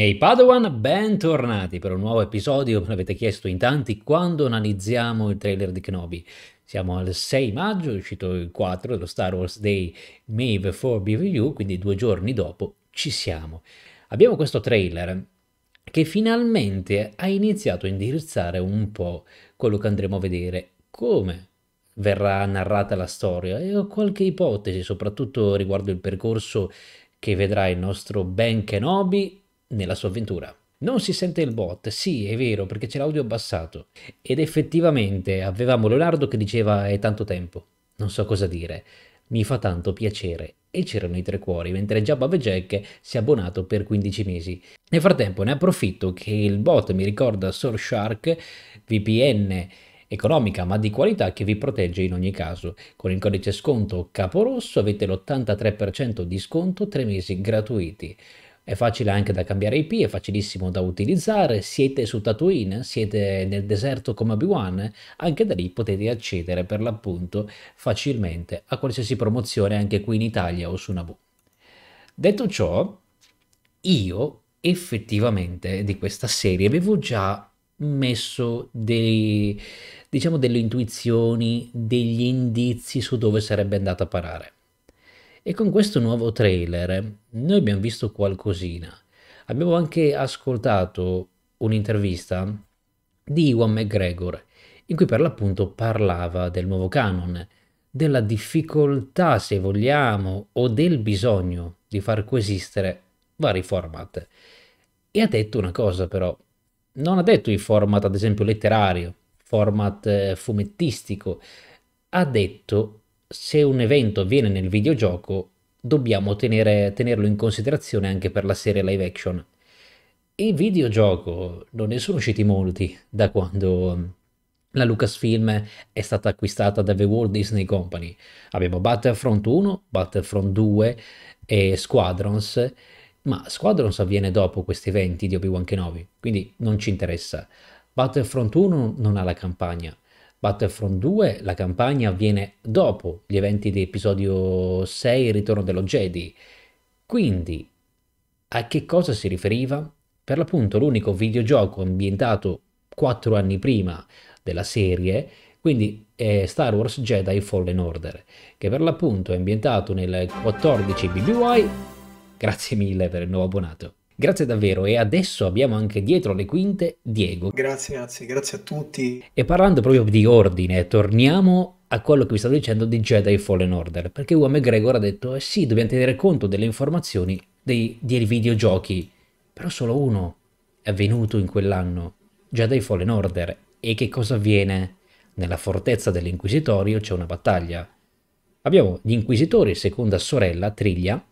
Miei Padawan, bentornati per un nuovo episodio. Me l'avete chiesto in tanti quando analizziamo il trailer di Kenobi. Siamo al 6 maggio, è uscito il 4 dello Star Wars Day Mave 4 BVU, quindi due giorni dopo ci siamo. Abbiamo questo trailer che finalmente ha iniziato a indirizzare un po' quello che andremo a vedere, come verrà narrata la storia e ho qualche ipotesi, soprattutto riguardo il percorso che vedrà il nostro Ben Kenobi nella sua avventura. Non si sente il bot, sì è vero perché c'è l'audio abbassato ed effettivamente avevamo Leonardo che diceva è tanto tempo, non so cosa dire, mi fa tanto piacere e c'erano i tre cuori, mentre già Baba Jack si è abbonato per 15 mesi. Nel frattempo ne approfitto che il bot mi ricorda Source VPN economica ma di qualità che vi protegge in ogni caso. Con il codice sconto Caporosso avete l'83% di sconto 3 mesi gratuiti. È facile anche da cambiare IP, è facilissimo da utilizzare, siete su Tatooine, siete nel deserto come Obi-Wan, anche da lì potete accedere per l'appunto facilmente a qualsiasi promozione anche qui in Italia o su Naboo. Detto ciò, io effettivamente di questa serie avevo già messo dei, diciamo, delle intuizioni, degli indizi su dove sarebbe andata a parare. E con questo nuovo trailer noi abbiamo visto qualcosina. Abbiamo anche ascoltato un'intervista di Iwan McGregor in cui per l'appunto parlava del nuovo canon, della difficoltà, se vogliamo, o del bisogno di far coesistere vari format. E ha detto una cosa però, non ha detto i format ad esempio letterario, format eh, fumettistico, ha detto se un evento avviene nel videogioco, dobbiamo tenere, tenerlo in considerazione anche per la serie live action. Il videogioco non ne sono usciti molti da quando mm, la Lucasfilm è stata acquistata da The Walt Disney Company. Abbiamo Battlefront 1, Battlefront 2 e Squadrons, ma Squadrons avviene dopo questi eventi di Obi-Wan Kenobi, quindi non ci interessa. Battlefront 1 non ha la campagna, Battlefront 2 la campagna avviene dopo gli eventi di episodio 6 Il ritorno dello Jedi. Quindi, a che cosa si riferiva? Per l'appunto l'unico videogioco ambientato 4 anni prima della serie, quindi è Star Wars Jedi Fallen Order, che per l'appunto è ambientato nel 14 BBY. Grazie mille per il nuovo abbonato. Grazie davvero e adesso abbiamo anche dietro le quinte Diego. Grazie, grazie, grazie a tutti. E parlando proprio di ordine, torniamo a quello che vi stavo dicendo di Jedi Fallen Order, perché Uomo McGregor ha detto eh sì, dobbiamo tenere conto delle informazioni dei, dei videogiochi, però solo uno è avvenuto in quell'anno, Jedi Fallen Order. E che cosa avviene? Nella fortezza dell'Inquisitorio c'è una battaglia. Abbiamo gli Inquisitori, seconda sorella, Triglia,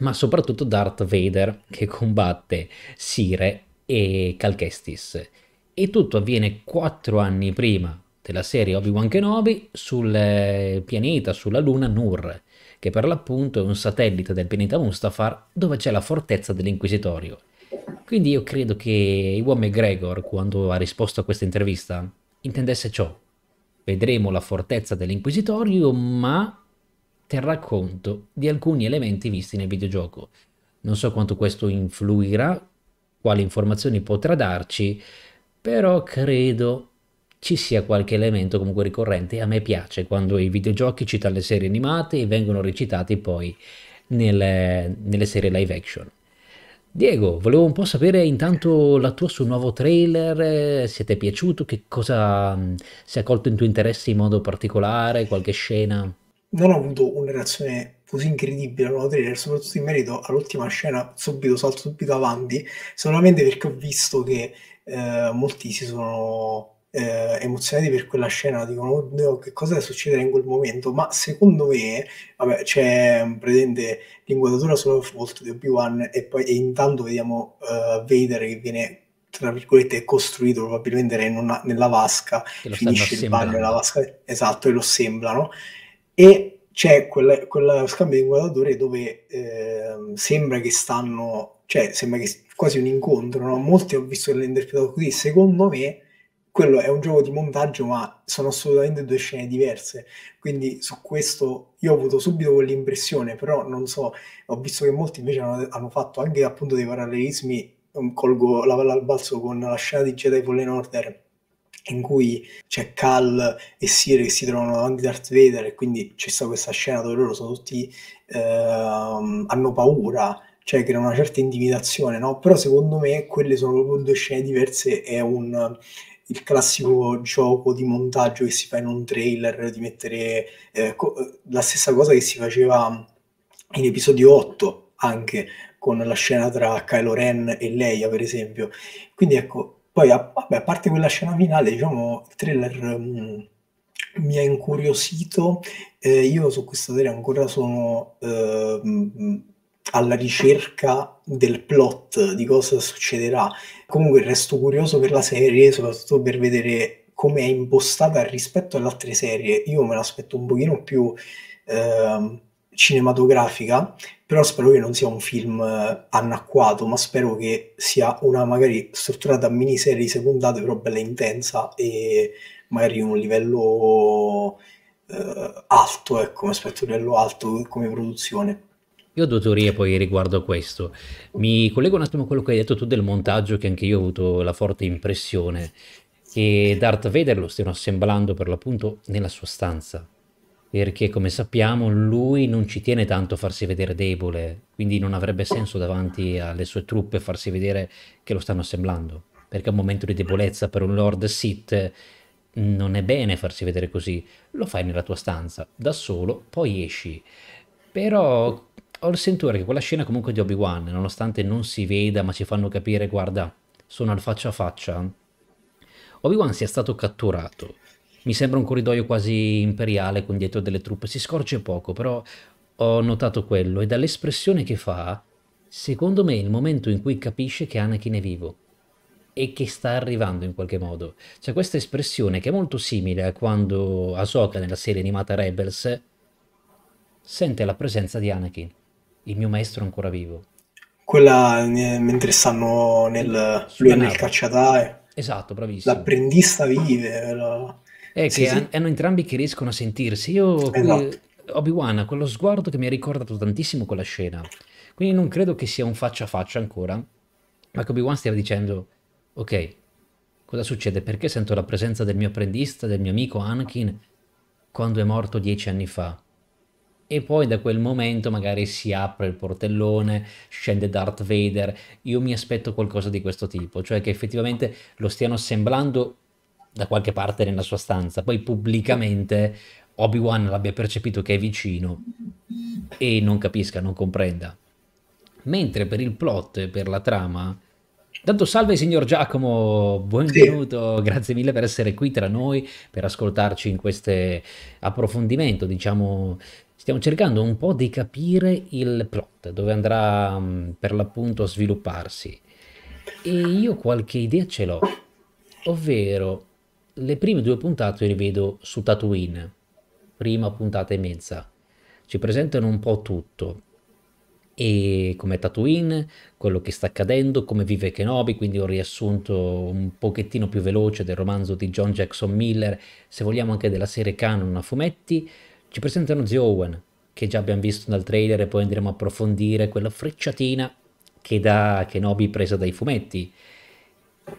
ma soprattutto Darth Vader che combatte Sire e Calchestis. E tutto avviene quattro anni prima della serie Obi-Wan Kenobi sul eh, pianeta, sulla luna Nur, che per l'appunto è un satellite del pianeta Mustafar dove c'è la fortezza dell'Inquisitorio. Quindi io credo che Iwan McGregor, quando ha risposto a questa intervista, intendesse ciò. Vedremo la fortezza dell'Inquisitorio, ma terrà conto di alcuni elementi visti nel videogioco. Non so quanto questo influirà, quali informazioni potrà darci, però credo ci sia qualche elemento comunque ricorrente. A me piace quando i videogiochi citano le serie animate e vengono recitati poi nelle, nelle serie live action. Diego, volevo un po' sapere intanto la tua sul nuovo trailer, se ti è piaciuto, che cosa mm, si è colto in tuo interesse in modo particolare, qualche scena? non ho avuto una reazione così incredibile a nuovo trailer, soprattutto in merito all'ultima scena, subito salto subito avanti, solamente perché ho visto che eh, molti si sono eh, emozionati per quella scena, dicono oddio che cosa succederà in quel momento, ma secondo me vabbè, c'è mm, presente l'inquadratura solo volto di Obi-Wan e poi e intanto vediamo uh, Vader che viene tra virgolette costruito probabilmente una, nella vasca, finisce il bagno nella vasca, esatto, e lo sembrano e c'è quel, quel scambio di inquadrature dove eh, sembra che stanno, cioè sembra che quasi un incontro, no? molti hanno visto che l'hanno interpretato così, secondo me quello è un gioco di montaggio ma sono assolutamente due scene diverse, quindi su questo io ho avuto subito quell'impressione, però non so, ho visto che molti invece hanno, hanno fatto anche appunto dei parallelismi, mm, colgo la palla al balzo con la scena di Jedi Fallen Order in cui c'è Cal e Siri che si trovano davanti a Darth Vader e quindi c'è stata questa scena dove loro sono tutti ehm, hanno paura cioè crea una certa intimidazione no? però secondo me quelle sono proprio due scene diverse è un il classico gioco di montaggio che si fa in un trailer di mettere eh, co- la stessa cosa che si faceva in episodio 8 anche con la scena tra Kylo Ren e Leia per esempio quindi ecco poi, a, vabbè, a parte quella scena finale, diciamo, il thriller mh, mm, mi ha incuriosito. Eh, io su questa serie ancora sono eh, mm, mm, alla ricerca del plot, di cosa succederà. Comunque resto curioso per la serie, soprattutto per vedere come è impostata rispetto alle altre serie. Io me l'aspetto un pochino più... Eh, cinematografica, però spero che non sia un film eh, anacquato, ma spero che sia una magari strutturata a di secondate, però bella intensa e magari un livello eh, alto, ecco, un aspetto livello alto come produzione. Io ho due teorie poi riguardo a questo. Mi collego un attimo a quello che hai detto tu del montaggio, che anche io ho avuto la forte impressione che Darth Vader lo stiano assemblando per l'appunto nella sua stanza perché come sappiamo lui non ci tiene tanto a farsi vedere debole, quindi non avrebbe senso davanti alle sue truppe farsi vedere che lo stanno assemblando, perché è un momento di debolezza per un Lord Sith mm, non è bene farsi vedere così, lo fai nella tua stanza, da solo, poi esci. Però ho il sentore che quella scena comunque di Obi-Wan, nonostante non si veda, ma ci fanno capire, guarda, sono al faccia a faccia, Obi-Wan sia stato catturato mi sembra un corridoio quasi imperiale con dietro delle truppe, si scorge poco, però ho notato quello e dall'espressione che fa, secondo me è il momento in cui capisce che Anakin è vivo e che sta arrivando in qualche modo. C'è questa espressione che è molto simile a quando Ahsoka nella serie animata Rebels sente la presenza di Anakin, il mio maestro ancora vivo. Quella eh, mentre stanno nel, lui nel cacciatae. Esatto, bravissimo. L'apprendista vive. Però è che sì. hanno entrambi che riescono a sentirsi. Io esatto. Obi-Wan quello sguardo che mi ha ricordato tantissimo quella scena. Quindi non credo che sia un faccia a faccia ancora, ma che Obi-Wan stia dicendo, ok, cosa succede? Perché sento la presenza del mio apprendista, del mio amico Anakin, quando è morto dieci anni fa? e poi da quel momento magari si apre il portellone, scende Darth Vader. Io mi aspetto qualcosa di questo tipo, cioè che effettivamente lo stiano assemblando da qualche parte nella sua stanza, poi pubblicamente Obi-Wan l'abbia percepito che è vicino e non capisca, non comprenda. Mentre per il plot e per la trama, Tanto salve signor Giacomo, benvenuto, sì. grazie mille per essere qui tra noi, per ascoltarci in questo approfondimento, diciamo, stiamo cercando un po' di capire il plot, dove andrà mm, per l'appunto a svilupparsi. E io qualche idea ce l'ho, ovvero le prime due puntate le vedo su Tatooine, prima puntata e mezza. Ci presentano un po' tutto, e come Tatooine, quello che sta accadendo, come vive Kenobi, quindi un riassunto un pochettino più veloce del romanzo di John Jackson Miller, se vogliamo anche della serie canon a fumetti, ci presentano Zio Owen, che già abbiamo visto dal trailer e poi andremo a approfondire quella frecciatina che da Kenobi presa dai fumetti.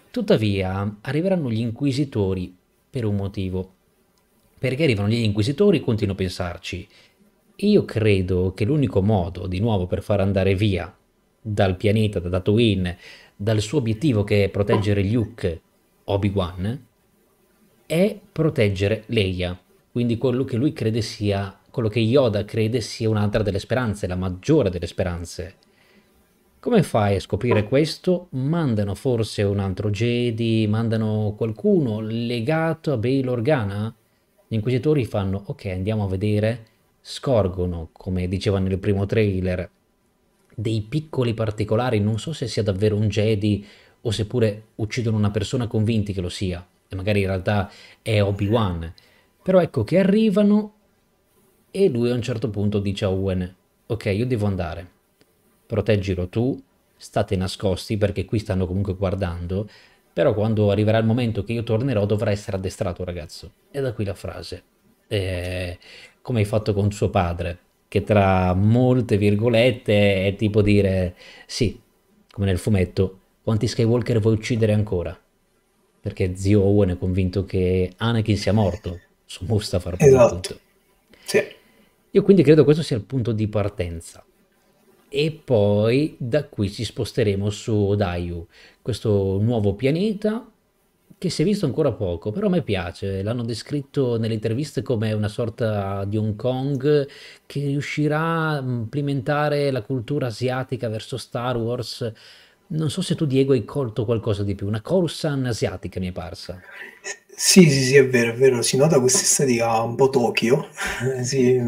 Tuttavia, arriveranno gli inquisitori per un motivo. Perché arrivano gli inquisitori, continuo a pensarci. Io credo che l'unico modo, di nuovo, per far andare via dal pianeta, da Tatooine, dal suo obiettivo che è proteggere Luke, Obi-Wan, è proteggere Leia. Quindi quello che lui crede sia, quello che Yoda crede sia un'altra delle speranze, la maggiore delle speranze come fai a scoprire questo? Mandano forse un altro Jedi, mandano qualcuno legato a Bail Organa? Gli inquisitori fanno ok, andiamo a vedere, scorgono, come diceva nel primo trailer, dei piccoli particolari, non so se sia davvero un Jedi o seppure uccidono una persona convinti che lo sia, e magari in realtà è Obi-Wan. Però ecco che arrivano e lui a un certo punto dice a Owen, ok, io devo andare proteggilo tu, state nascosti perché qui stanno comunque guardando, però quando arriverà il momento che io tornerò dovrà essere addestrato ragazzo. E da qui la frase, eh, come hai fatto con suo padre, che tra molte virgolette è tipo dire sì, come nel fumetto, quanti Skywalker vuoi uccidere ancora? Perché zio Owen è convinto che Anakin sia morto su Mustafar. Esatto. Sì. Io quindi credo questo sia il punto di partenza e poi da qui ci sposteremo su Dayu, questo nuovo pianeta che si è visto ancora poco, però a me piace, l'hanno descritto nelle interviste come una sorta di Hong Kong che riuscirà a implementare la cultura asiatica verso Star Wars. Non so se tu Diego hai colto qualcosa di più, una Coruscant asiatica mi è parsa. Sì, sì, sì, è vero, è vero, si nota questa estetica un po' Tokyo, sì,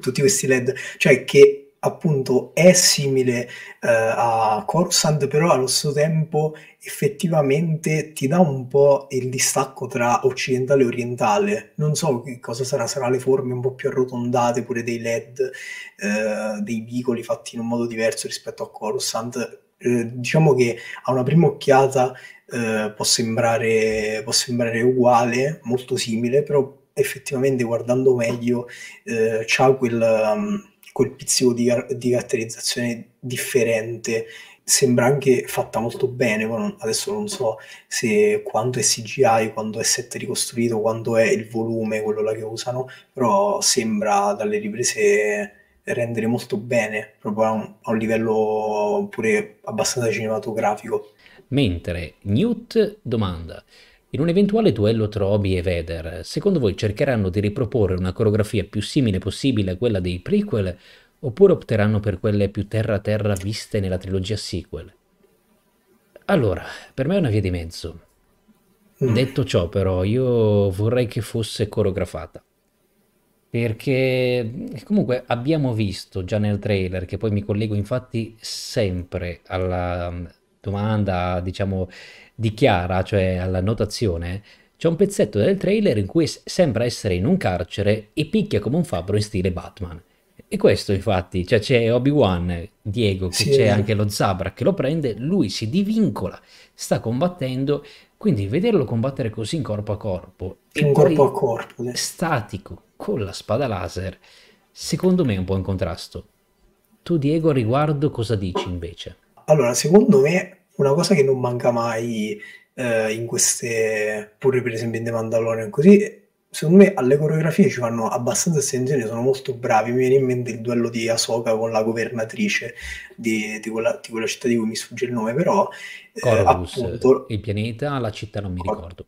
tutti questi led, cioè che appunto è simile eh, a Coruscant, però allo stesso tempo effettivamente ti dà un po' il distacco tra occidentale e orientale. Non so che cosa sarà, sarà le forme un po' più arrotondate, pure dei LED, eh, dei vicoli fatti in un modo diverso rispetto a Coruscant. Eh, diciamo che a una prima occhiata eh, può sembrare, può sembrare uguale, molto simile, però effettivamente guardando meglio eh, c'ha quel... Um, quel pizzico di, di caratterizzazione differente sembra anche fatta molto bene. Adesso non so se quanto è CGI, quando è set ricostruito, quando è il volume, quello là che usano, però sembra dalle riprese rendere molto bene, proprio a un, a un livello pure abbastanza cinematografico. Mentre Newt domanda: in un eventuale duello tra Obi e Vader, secondo voi cercheranno di riproporre una coreografia più simile possibile a quella dei prequel oppure opteranno per quelle più terra-terra viste nella trilogia sequel? Allora, per me è una via di mezzo. Mm. Detto ciò, però, io vorrei che fosse coreografata. Perché eh, comunque abbiamo visto già nel trailer, che poi mi collego infatti sempre alla, domanda, diciamo, di cioè alla notazione, c'è un pezzetto del trailer in cui sembra essere in un carcere e picchia come un fabbro in stile Batman. E questo infatti, cioè c'è Obi-Wan, Diego, sì, c'è anche lo Zabra che lo prende, lui si divincola, sta combattendo, quindi vederlo combattere così in corpo a corpo, in corpo a corpo, eh. statico, con la spada laser, secondo me è un po' in contrasto. Tu Diego riguardo cosa dici invece? Allora, secondo me una cosa che non manca mai eh, in queste, pure per esempio in The Mandalorian, così secondo me alle coreografie ci fanno abbastanza attenzione, sono molto bravi. Mi viene in mente il duello di Asoka con la governatrice di, di, quella, di quella, città di cui mi sfugge il nome, però Corvus, eh, appunto, il pianeta, la città non mi ricordo.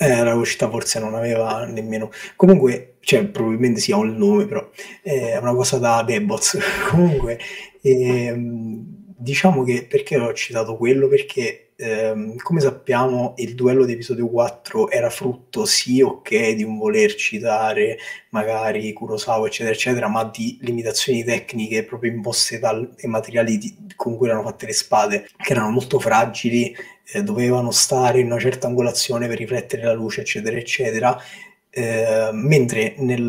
Eh, la città forse non aveva nemmeno. Comunque, cioè, probabilmente sia sì, un nome, però eh, è eh, una cosa da Bebots. Comunque, ehm, diciamo che perché ho citato quello? Perché ehm, come sappiamo il duello di episodio 4 era frutto sì ok di un voler citare magari Kurosawa eccetera eccetera, ma di limitazioni tecniche proprio imposte dai materiali di, con cui erano fatte le spade, che erano molto fragili, eh, dovevano stare in una certa angolazione per riflettere la luce eccetera eccetera. Eh, mentre nel,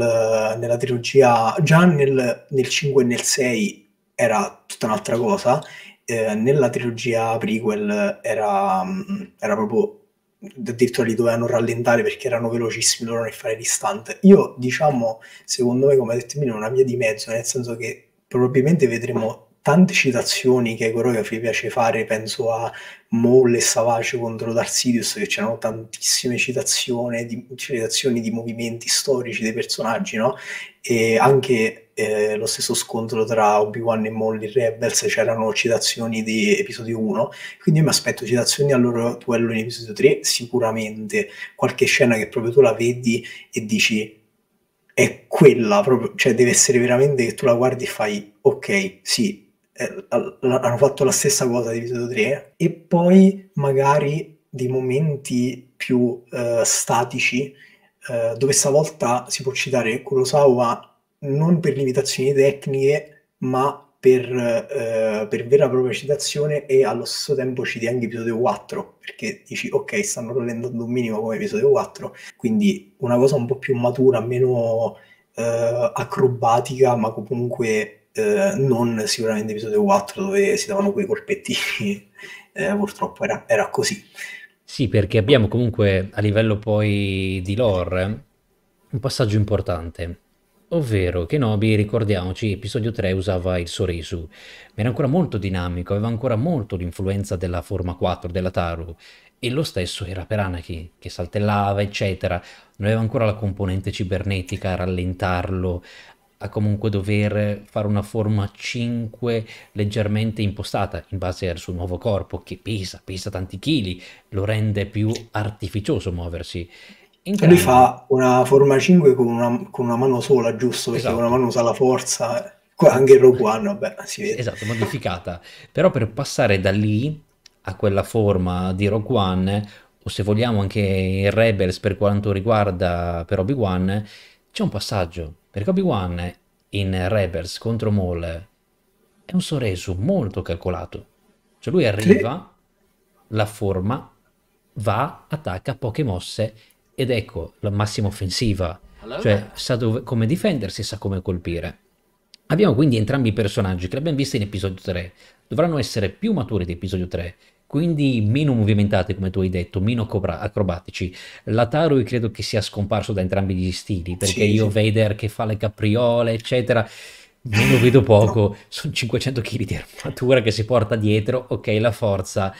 nella trilogia, già nel, nel 5 e nel 6 era tutta un'altra cosa. Eh, nella trilogia prequel era, mm, era proprio addirittura li dovevano rallentare perché erano velocissimi, loro nel fare distante. Io, diciamo, secondo me, come ha detto Mino, una via di mezzo, nel senso che probabilmente vedremo tante citazioni che ai coreografi piace fare, penso a Maul e Savage contro Darth Sidious, che c'erano tantissime citazioni di, citazioni di movimenti storici dei personaggi, no? E anche eh, lo stesso scontro tra Obi-Wan e Molly Rebels c'erano citazioni di episodio 1, quindi io mi aspetto citazioni al loro duello in episodio 3, sicuramente qualche scena che proprio tu la vedi e dici è quella, proprio, cioè deve essere veramente che tu la guardi e fai ok, sì, eh, hanno fatto la stessa cosa di episodio 3 eh. e poi magari dei momenti più eh, statici eh, dove stavolta si può citare Kurosawa non per limitazioni tecniche, ma per, eh, per, vera e propria citazione e allo stesso tempo citi anche episodio 4 perché dici ok stanno rallentando un minimo come episodio 4 quindi una cosa un po' più matura meno eh, acrobatica ma comunque eh, non sicuramente episodio 4 dove si davano quei colpetti eh, purtroppo era, era così sì perché abbiamo comunque a livello poi di lore un passaggio importante Ovvero, Kenobi, ricordiamoci, episodio 3 usava il Soresu, ma era ancora molto dinamico, aveva ancora molto l'influenza della forma 4 della Taru, e lo stesso era per Anakin, che saltellava, eccetera. Non aveva ancora la componente cibernetica a rallentarlo, a comunque dover fare una forma 5 leggermente impostata in base al suo nuovo corpo, che pesa, pesa tanti chili, lo rende più artificioso muoversi. Lui fa una forma 5 con una, con una mano sola, giusto? Perché esatto. una mano usa la forza. Qua anche il Rogue One, vabbè, si vede. Esatto, modificata. Però per passare da lì a quella forma di Rogue One, o se vogliamo anche in Rebels per quanto riguarda per Obi-Wan, c'è un passaggio. Perché Obi-Wan in Rebels contro Maul è un sorreso molto calcolato. Cioè lui arriva, sì. la forma, va, attacca, poche mosse ed ecco la massima offensiva, cioè sa dove, come difendersi, sa come colpire. Abbiamo quindi entrambi i personaggi che l'abbiamo visto in episodio 3, dovranno essere più maturi di episodio 3, quindi meno movimentati come tu hai detto, meno acrobatici. Lataro io credo che sia scomparso da entrambi gli stili, perché sì, io sì. Vader che fa le capriole, eccetera, non lo vedo poco, no. sono 500 kg di armatura che si porta dietro, ok la forza,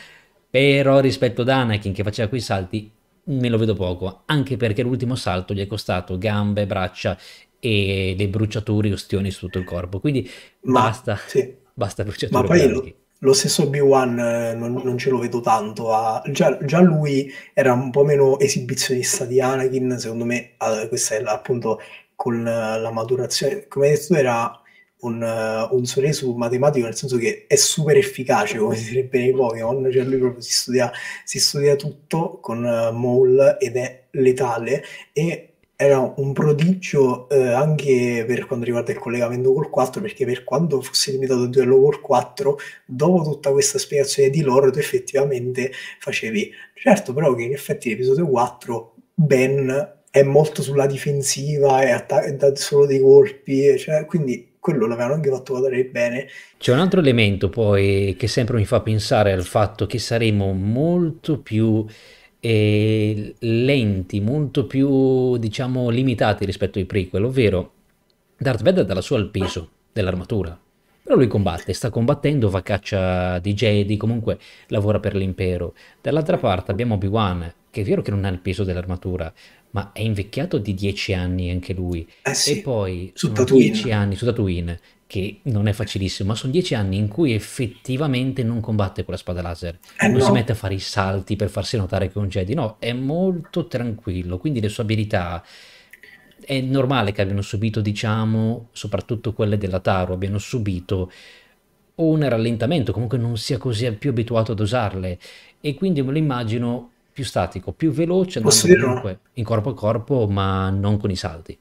però rispetto ad Anakin che faceva quei salti me lo vedo poco, anche perché l'ultimo salto gli è costato gambe, braccia e le bruciature ustioni su tutto il corpo, quindi ma, basta, sì. basta bruciature. Ma poi lo, lo, stesso B1 eh, non, non, ce lo vedo tanto, a, già, già, lui era un po' meno esibizionista di Anakin, secondo me eh, questa è la, appunto con la maturazione, come hai detto era un, uh, un suo matematico, nel senso che è super efficace, come si direbbe nei Pokémon, cioè lui proprio si studia, si studia tutto con uh, Maul ed è letale e era un prodigio eh, anche per quanto riguarda il collegamento col 4, perché per quanto fosse limitato il duello col 4, dopo tutta questa spiegazione di loro, tu effettivamente facevi. Certo, però che in effetti l'episodio 4 Ben è molto sulla difensiva, è, att- è da solo dei colpi, cioè, quindi quello l'avevano anche fatto guardare bene. C'è un altro elemento poi che sempre mi fa pensare al fatto che saremo molto più eh, lenti, molto più diciamo limitati rispetto ai prequel, ovvero Darth Vader dà la sua al peso dell'armatura. Però lui combatte, sta combattendo, va a caccia di Jedi, comunque lavora per l'impero. Dall'altra parte abbiamo Obi-Wan, che è vero che non ha il peso dell'armatura, ma è invecchiato di 10 anni anche lui. Eh sì, e poi su sono Tatooine. 10 anni su Tatooine, che non è facilissimo, ma sono 10 anni in cui effettivamente non combatte con la spada laser. Eh non no. si mette a fare i salti per farsi notare che è un Jedi, no, è molto tranquillo, quindi le sue abilità... È normale che abbiano subito, diciamo, soprattutto quelle della Taro, abbiano subito un rallentamento, comunque non sia così più abituato ad usarle. E quindi me lo immagino più statico, più veloce, posso non comunque in corpo a corpo, ma non con i salti.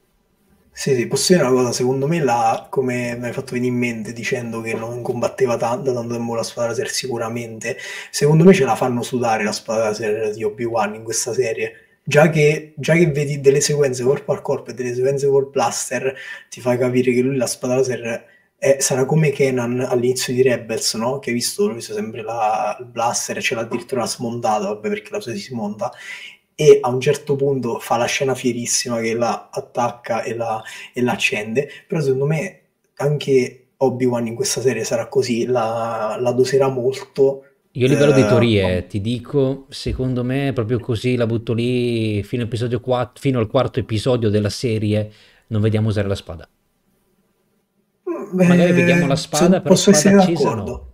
Sì, sì, posso dire una cosa, secondo me la, come mi hai fatto venire in mente dicendo che non combatteva tanto, tanto tempo la spada laser sicuramente, secondo me ce la fanno sudare la spada laser di Obi-Wan in questa serie. Già che, già che vedi delle sequenze corpo a corpo e delle sequenze col blaster, ti fa capire che lui la spada laser eh, sarà come Kenan all'inizio di Rebels, no? Che hai visto, lui usa sempre la, il blaster, ce l'ha addirittura smondata, vabbè perché la sua si smonta, e a un certo punto fa la scena fierissima che la attacca e la, e la accende, però secondo me anche Obi-Wan in questa serie sarà così, la, la doserà molto. Io a livello eh, di teorie ma... ti dico, secondo me proprio così la butto lì fino, 4, fino al quarto episodio della serie, non vediamo usare la spada magari eh, vediamo la spada, posso spada essere accesa, d'accordo. No.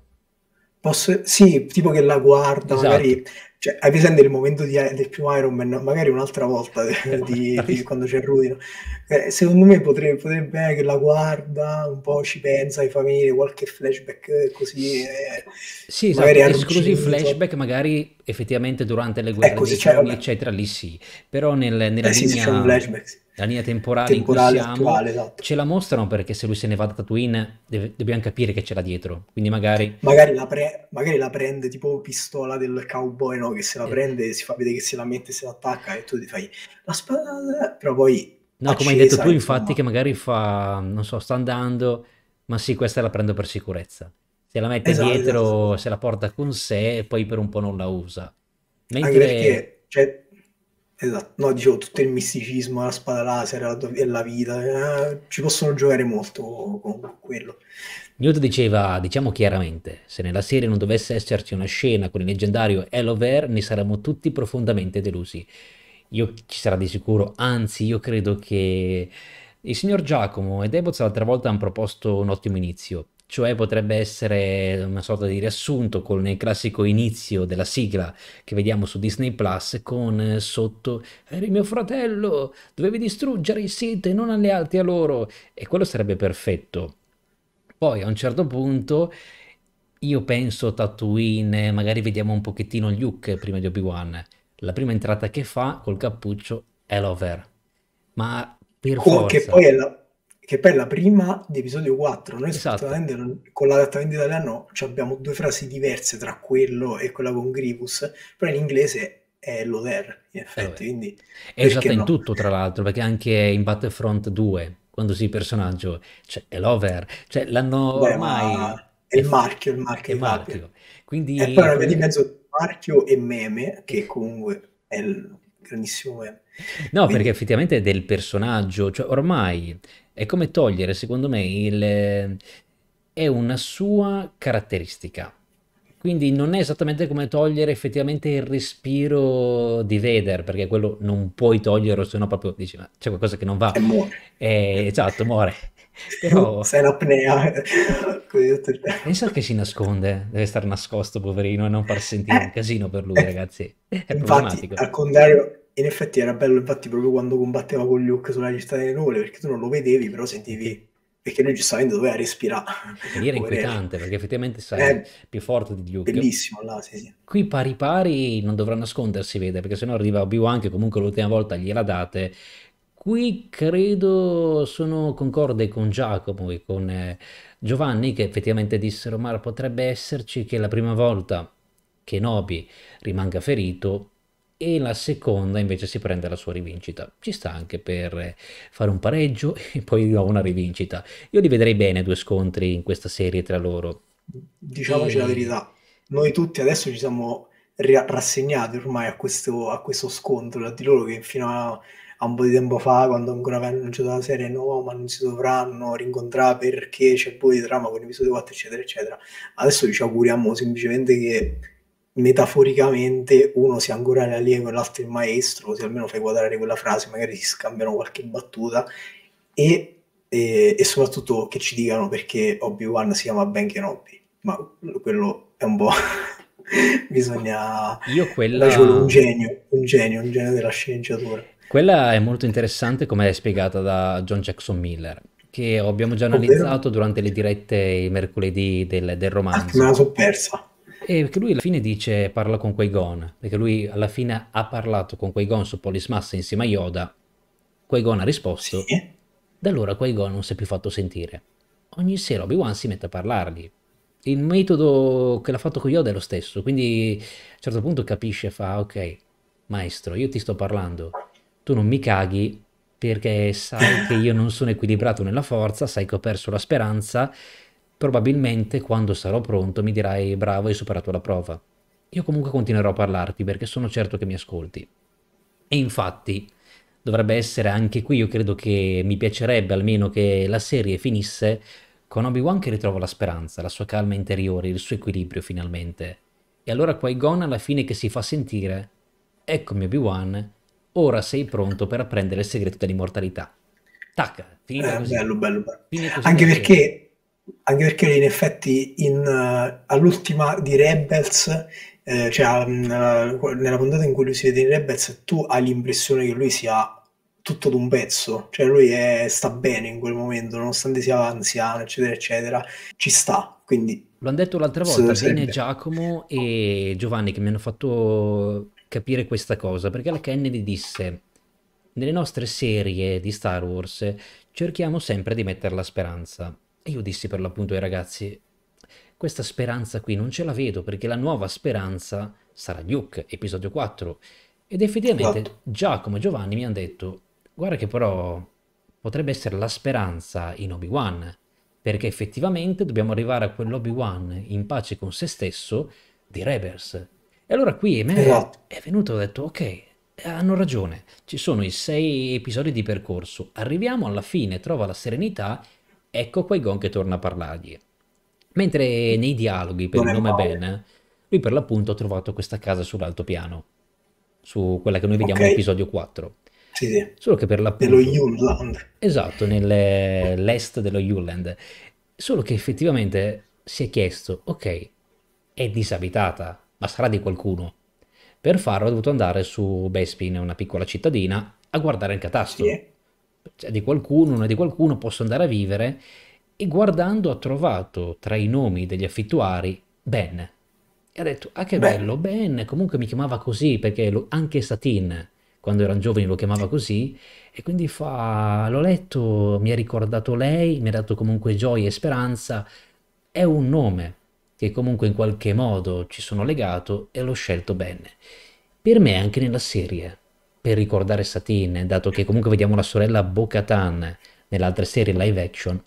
Posso, sì, tipo che la guarda, esatto. magari cioè, hai presente il momento di, del primo Iron Man, magari un'altra volta esatto. di, di, quando c'è Rudino. Eh, secondo me potrebbe, potrebbe che la guarda, un po' ci pensa ai famiglie, qualche flashback eh, così. Eh, sì, esatto, esclusi i flashback, magari effettivamente durante le guerre ecco, dei cioè, eccetera, lì sì, però nel, nella eh, linea... Sì, sì, c'è un flashback, sì la linea temporale, temporale in cui siamo, attuale, esatto. ce la mostrano perché se lui se ne va da Tatooine deve, dobbiamo capire che ce l'ha dietro, quindi magari... Magari la, pre- magari la prende tipo pistola del cowboy, no? Che se la eh. prende si fa vedere che se la mette, se l'attacca e tu ti fai la spada, però poi... No, come hai detto tu infatti che magari fa, non so, sta andando, ma sì, questa la prendo per sicurezza. Se la mette esatto, dietro, esatto. esatto. se la porta con sé e poi per un po' non la usa. Mentre... Anche perché, cioè, Esatto, no, dicevo tutto il misticismo, la spada laser la do- la vita, eh, ci possono giocare molto con quello. Newt diceva, diciamo chiaramente, se nella serie non dovesse esserci una scena con il leggendario Elover, ne saremmo tutti profondamente delusi. Io ci sarà di sicuro, anzi io credo che il signor Giacomo e Deboz l'altra volta hanno proposto un ottimo inizio cioè potrebbe essere una sorta di riassunto con il classico inizio della sigla che vediamo su Disney Plus con eh, sotto eri mio fratello, dovevi distruggere i Sith e non allearti a loro e quello sarebbe perfetto. Poi a un certo punto io penso Tatooine, magari vediamo un pochettino Luke prima di Obi-Wan. La prima entrata che fa col cappuccio è l'over. Ma per oh, forza... Che poi è la che poi è la prima di episodio 4. Noi esatto. con l'adattamento italiano abbiamo due frasi diverse tra quello e quella con Gribus, però in inglese è l'Oder, in effetti. Eh, quindi, è usata in tutto, tra l'altro, perché anche in Battlefront 2, quando si personaggio, cioè, è l'Over, cioè l'hanno Beh, ormai... È il marchio, il marchio. È il marchio. marchio. Quindi... E poi avete in mezzo marchio e meme, che comunque è il grandissimo meme. No, Quindi- perché effettivamente è del personaggio, cioè ormai è come togliere, secondo me, il... è una sua caratteristica. Quindi non è esattamente come togliere effettivamente il respiro di Vader, perché quello non puoi toglierlo, se no proprio dici, ma c'è qualcosa che non va. E muore. Eh, esatto, muore. Però Sei l'apnea. Così pensa che si nasconde, deve stare nascosto, poverino, e non far sentire eh. un casino per lui, ragazzi. È Infatti, problematico. al contrario, in effetti era bello infatti proprio quando combatteva con Luke sulla città delle nuvole perché tu non lo vedevi però sentivi perché lui giustamente doveva respirare lì era inquietante perché effettivamente sai eh, più forte di Luke bellissimo là sì, sì. qui pari pari non dovrà nascondersi vede perché sennò arriva Obi-Wan che comunque l'ultima volta gliela date qui credo sono concorde con Giacomo e con eh, Giovanni che effettivamente dissero ma potrebbe esserci che la prima volta che Nobi rimanga ferito e la seconda invece si prende la sua rivincita. Ci sta anche per fare un pareggio e poi una rivincita. Io li vedrei bene due scontri in questa serie tra loro. Diciamoci e... la verità, noi tutti adesso ci siamo rassegnati ormai a questo, a questo scontro di loro che fino a, a, un po' di tempo fa, quando ancora avevano annunciato la serie, no, ma non si dovranno rincontrare perché c'è poi di trama con l'episodio 4, eccetera, eccetera. Adesso ci auguriamo semplicemente che metaforicamente uno sia ancora l'allievo e l'altro il maestro, se almeno fai quadrare quella frase, magari si scambiano qualche battuta e, e, e soprattutto che ci dicano perché Obi-Wan si chiama Ben Kenobi, ma quello è un po'... bisogna... Io quella... Un genio, un genio, un genio della sceneggiatura. Quella è molto interessante come è spiegata da John Jackson Miller che abbiamo già analizzato Ovvero? durante le dirette mercoledì del, del romanzo. Ah, me la sono persa. E perché lui alla fine dice parla con quei Gon, perché lui alla fine ha parlato con quei Gon su Polismassa insieme a Yoda, quei Gon ha risposto, sì. da allora quei Gon non si è più fatto sentire. Ogni sera Obi-Wan si mette a parlargli. Il metodo che l'ha fatto con Yoda è lo stesso, quindi a un certo punto capisce fa ok, maestro, io ti sto parlando, tu non mi caghi perché sai che io non sono equilibrato nella forza, sai che ho perso la speranza Probabilmente quando sarò pronto mi dirai bravo hai superato la prova. Io comunque continuerò a parlarti perché sono certo che mi ascolti. E infatti dovrebbe essere anche qui, io credo che mi piacerebbe almeno che la serie finisse con Obi-Wan che ritrova la speranza, la sua calma interiore, il suo equilibrio finalmente. E allora Qui-Gon alla fine che si fa sentire, eccomi Obi-Wan, ora sei pronto per apprendere il segreto dell'immortalità. Tac, finita eh, così. Bello, bello, bello. Così Anche perché anche perché in effetti in, uh, all'ultima di Rebels, eh, cioè nella, mm, eh, nella puntata in cui lui si vede in Rebels, tu hai l'impressione che lui sia tutto d'un pezzo, cioè lui è, sta bene in quel momento, nonostante sia anziano, eccetera, eccetera, ci sta, quindi... Lo hanno detto l'altra volta, bene Giacomo e Giovanni che mi hanno fatto capire questa cosa, perché la Kennedy disse, nelle nostre serie di Star Wars cerchiamo sempre di mettere la speranza, e io dissi per l'appunto ai ragazzi, questa speranza qui non ce la vedo perché la nuova speranza sarà Luke, episodio 4. Ed effettivamente esatto. Giacomo e Giovanni mi hanno detto, guarda che però potrebbe essere la speranza in Obi-Wan, perché effettivamente dobbiamo arrivare a quell'Obi-Wan in pace con se stesso di Rebels. E allora qui me esatto. è venuto, ho detto, ok, hanno ragione, ci sono i sei episodi di percorso, arriviamo alla fine, trova la serenità Ecco Qui-Gon che torna a parlargli. Mentre nei dialoghi per non il nome male. Ben, lui per l'appunto ha trovato questa casa sull'altopiano, su quella che noi vediamo okay. nell'episodio 4. Sì, sì. Solo che per l'appunto... Esatto, dello Yuland. Esatto, nell'est dello Yuland. Solo che effettivamente si è chiesto, ok, è disabitata, ma sarà di qualcuno. Per farlo ha dovuto andare su Bespin, una piccola cittadina, a guardare il catastro. Sì cioè di qualcuno, non è di qualcuno, posso andare a vivere e guardando ha trovato tra i nomi degli affittuari Ben. E ha detto, ah che ben. bello, Ben, comunque mi chiamava così perché lo, anche Satin quando erano giovani lo chiamava così e quindi fa, l'ho letto, mi ha ricordato lei, mi ha dato comunque gioia e speranza, è un nome che comunque in qualche modo ci sono legato e l'ho scelto bene. Per me anche nella serie per ricordare Satine, dato che comunque vediamo la sorella Bo-Katan nell'altra serie live action,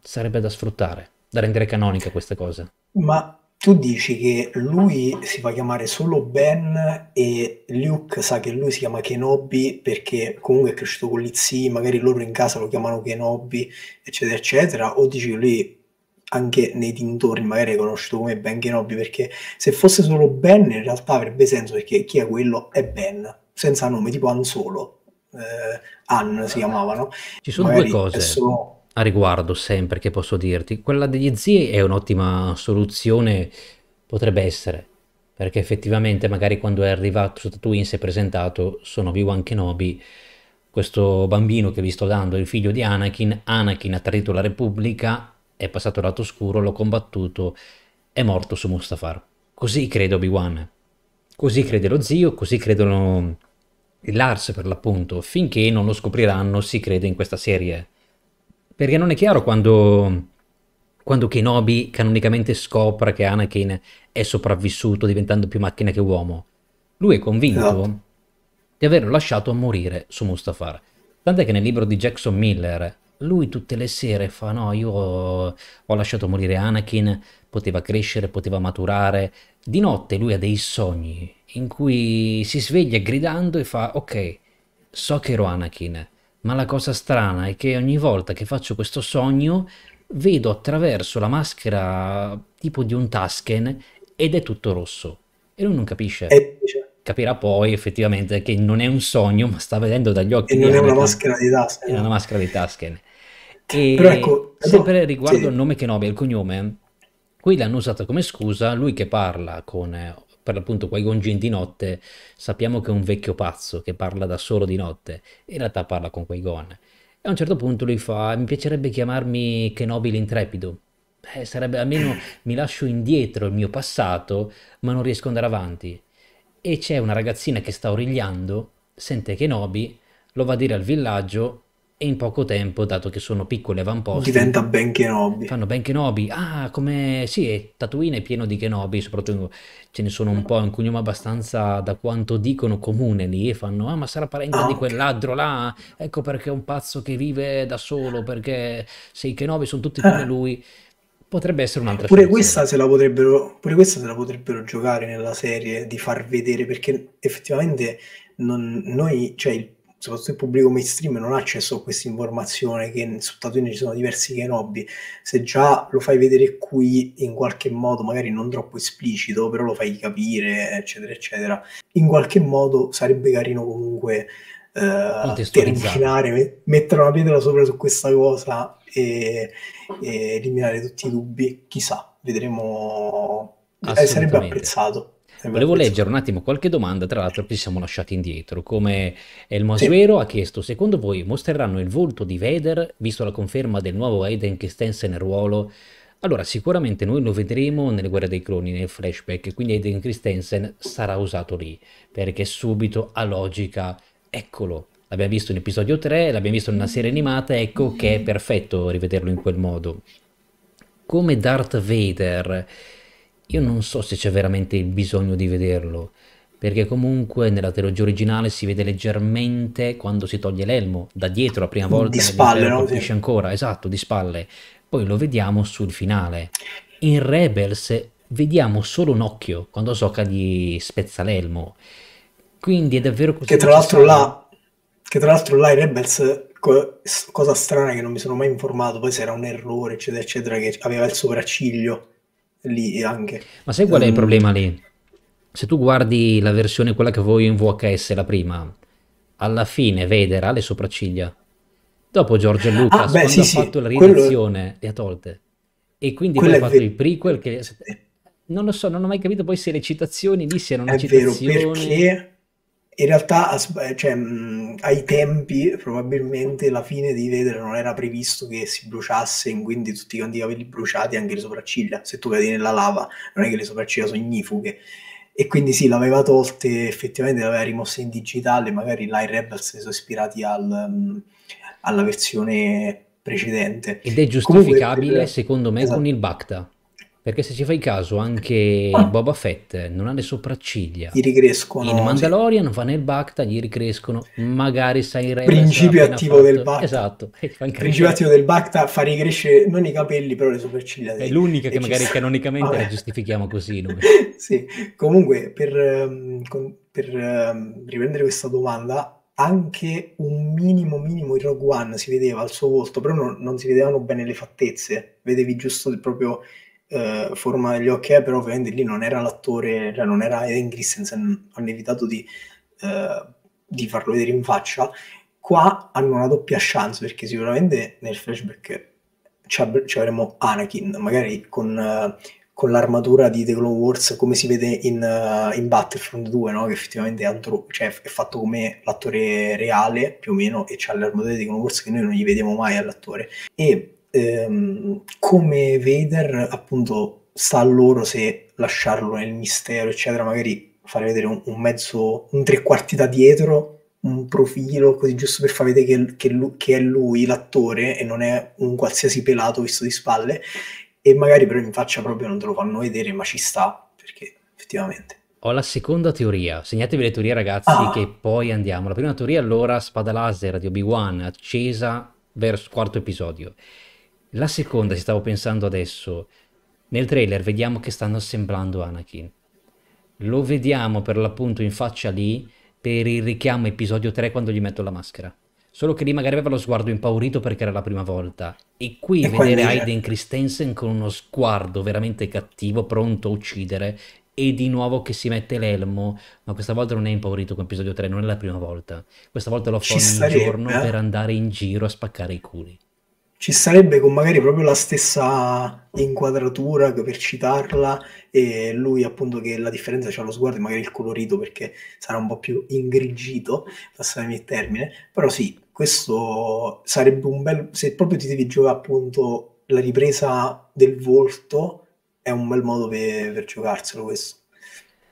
sarebbe da sfruttare, da rendere canonica questa cosa. Ma tu dici che lui si fa chiamare solo Ben e Luke sa che lui si chiama Kenobi perché comunque è cresciuto con gli zii, magari loro in casa lo chiamano Kenobi, eccetera, eccetera, o dici che lui anche nei dintorni magari è conosciuto come Ben Kenobi perché se fosse solo Ben in realtà avrebbe senso perché chi è quello è Ben senza nome, tipo Han Solo. Eh, Han si chiamavano. Ci sono Magari due cose solo... a riguardo sempre che posso dirti. Quella degli zii è un'ottima soluzione, potrebbe essere, perché effettivamente magari quando è arrivato su Tatooine si è presentato sono Obi-Wan Kenobi questo bambino che vi sto dando è il figlio di Anakin Anakin ha tradito la Repubblica è passato lato oscuro l'ho combattuto è morto su Mustafar così crede Obi-Wan così crede lo zio così credono Lars per l'appunto, finché non lo scopriranno, si crede in questa serie. Perché non è chiaro quando, quando Kenobi canonicamente scopre che Anakin è sopravvissuto diventando più macchina che uomo. Lui è convinto esatto. di averlo lasciato morire su Mustafar. Tant'è che nel libro di Jackson Miller, lui tutte le sere fa no io ho lasciato morire Anakin poteva crescere poteva maturare di notte lui ha dei sogni in cui si sveglia gridando e fa ok, so che ero Anakin, ma la cosa strana è che ogni volta che faccio questo sogno vedo attraverso la maschera tipo di un Tusken ed è tutto rosso e lui non capisce. E... Capirà poi effettivamente che non è un sogno, ma sta vedendo dagli occhi. E non è una maschera di Tusken. È una maschera di Tusken. E Però ecco, sempre riguardo sì. il nome Kenobi e il cognome, qui l'hanno usata come scusa lui che parla con per l'appunto Qui-Gon di notte, sappiamo che è un vecchio pazzo che parla da solo di notte, in realtà parla con Qui-Gon. E a un certo punto lui fa, mi piacerebbe chiamarmi Kenobi l'intrepido. Eh, sarebbe almeno mi lascio indietro il mio passato, ma non riesco ad andare avanti. E c'è una ragazzina che sta origliando, sente Kenobi, lo va a dire al villaggio e in poco tempo, dato che sono piccoli avamposti, diventa Ben Kenobi. Fanno Ben Kenobi. Ah, come sì, Tatooine è pieno di Kenobi, soprattutto ce ne sono un po', un cognome abbastanza da quanto dicono comune lì e fanno "Ah, ma sarà parente ah, di quel ladro là, ecco perché è un pazzo che vive da solo, perché se i Kenobi sono tutti come eh. lui". Potrebbe essere un'altra pure questa, se la potrebbero, pure questa se la potrebbero giocare nella serie di far vedere perché effettivamente non, noi, cioè il soprattutto il pubblico mainstream non ha accesso a questa informazione che su Tatooine ci sono diversi Kenobi se già lo fai vedere qui in qualche modo magari non troppo esplicito però lo fai capire eccetera eccetera in qualche modo sarebbe carino comunque eh, terminare mettere una pietra sopra su questa cosa e, e eliminare tutti i dubbi chissà vedremo eh, sarebbe apprezzato eh Volevo leggere un attimo qualche domanda, tra l'altro che ci siamo lasciati indietro, come El Masuero sì. ha chiesto, secondo voi mostreranno il volto di Vader, visto la conferma del nuovo Aiden che stense nel ruolo? Allora, sicuramente noi lo vedremo nelle Guerre dei Cloni, nel flashback, quindi Aiden Christensen sarà usato lì, perché subito a logica, eccolo, l'abbiamo visto in episodio 3, l'abbiamo visto in una serie animata, ecco che è perfetto rivederlo in quel modo. Come Darth Vader, io non so se c'è veramente il bisogno di vederlo, perché comunque nella trilogia originale si vede leggermente quando si toglie l'elmo, da dietro la prima volta. Di spalle, no? Colpisce ancora, esatto, di spalle. Poi lo vediamo sul finale. In Rebels vediamo solo un occhio, quando Soka gli spezza l'elmo. Quindi è davvero così. Che tra l'altro là, che tra l'altro là in Rebels cosa strana che non mi sono mai informato, poi se era un errore, eccetera, eccetera, che aveva il sopracciglio lì anche. Ma sai qual è il ehm, problema lì? Se tu guardi la versione, quella che avevo io in VHS, la prima, alla fine Vader ha le sopracciglia. Dopo Giorgio ah, Lucas, ah, beh, quando sì, ha sì. fatto la riedizione, Quello... le ha tolte. E quindi poi ha fatto il prequel che... Non lo so, non ho mai capito poi se le citazioni lì siano una è citazione... Vero, perché in realtà eh, cioè, ai tempi probabilmente la fine di Vedere non era previsto che si bruciasse quindi tutti quanti i capelli bruciati anche le sopracciglia se tu cadi nella lava non è che le sopracciglia sono ignifughe e quindi sì l'aveva tolte effettivamente l'aveva rimossa in digitale magari là i Rebels si sono ispirati al, alla versione precedente ed è giustificabile Comunque, eh, secondo me esatto. con il Bacta perché se ci fai caso anche ah. Boba Fett non ha le sopracciglia. Gli ricrescono. In Mandalorian sì. fa nel Bacta, gli ricrescono. Magari sai il Principio attivo del Bacta. Esatto. Principio attivo del Bacta fa ricrescere non i capelli però le sopracciglia. È l'unica che magari sta. canonicamente Vabbè. la giustifichiamo così noi. sì, comunque per, ehm, per ehm, riprendere questa domanda anche un minimo minimo in Rogue One si vedeva al suo volto, però non, non si vedevano bene le fattezze, vedevi giusto proprio eh, forma degli occhi eh, però ovviamente lì non era l'attore, cioè non era Eden Christensen, hanno evitato di, eh, di, farlo vedere in faccia. Qua hanno una doppia chance perché sicuramente nel flashback ci, avremo Anakin, magari con, eh, con, l'armatura di The Glow Wars, come si vede in, uh, in Battlefront 2, no? che effettivamente è, altro, cioè, è, fatto come l'attore reale più o meno e c'ha l'armatura di The Glow Wars che noi non gli vediamo mai all'attore. E ehm, come Vader appunto sta a loro se lasciarlo nel mistero, eccetera, magari fare vedere un, un mezzo, un tre quarti da dietro, un profilo così giusto per far vedere che, che, lui, che è lui l'attore e non è un qualsiasi pelato visto di spalle e magari però in faccia proprio non te lo fanno vedere ma ci sta perché effettivamente ho la seconda teoria, segnatevi le teorie ragazzi ah. che poi andiamo. La prima teoria allora, spada laser di Obi-Wan accesa verso quarto episodio. La seconda, ci stavo pensando adesso, nel trailer vediamo che stanno assemblando Anakin. Lo vediamo per l'appunto in faccia lì per il richiamo episodio 3 quando gli metto la maschera. Solo che lì magari aveva lo sguardo impaurito perché era la prima volta. E qui e vedere Aiden Christensen con uno sguardo veramente cattivo, pronto a uccidere, e di nuovo che si mette l'elmo, ma questa volta non è impaurito con episodio 3, non è la prima volta. Questa volta lo fa ogni sarebbe. giorno eh? per andare in giro a spaccare i culi ci sarebbe con magari proprio la stessa inquadratura per citarla e lui appunto che la differenza c'è cioè lo sguardo e magari il colorito perché sarà un po' più ingrigito, passare il termine, però sì, questo sarebbe un bel, se proprio ti devi giocare appunto la ripresa del volto, è un bel modo per, per giocarselo questo.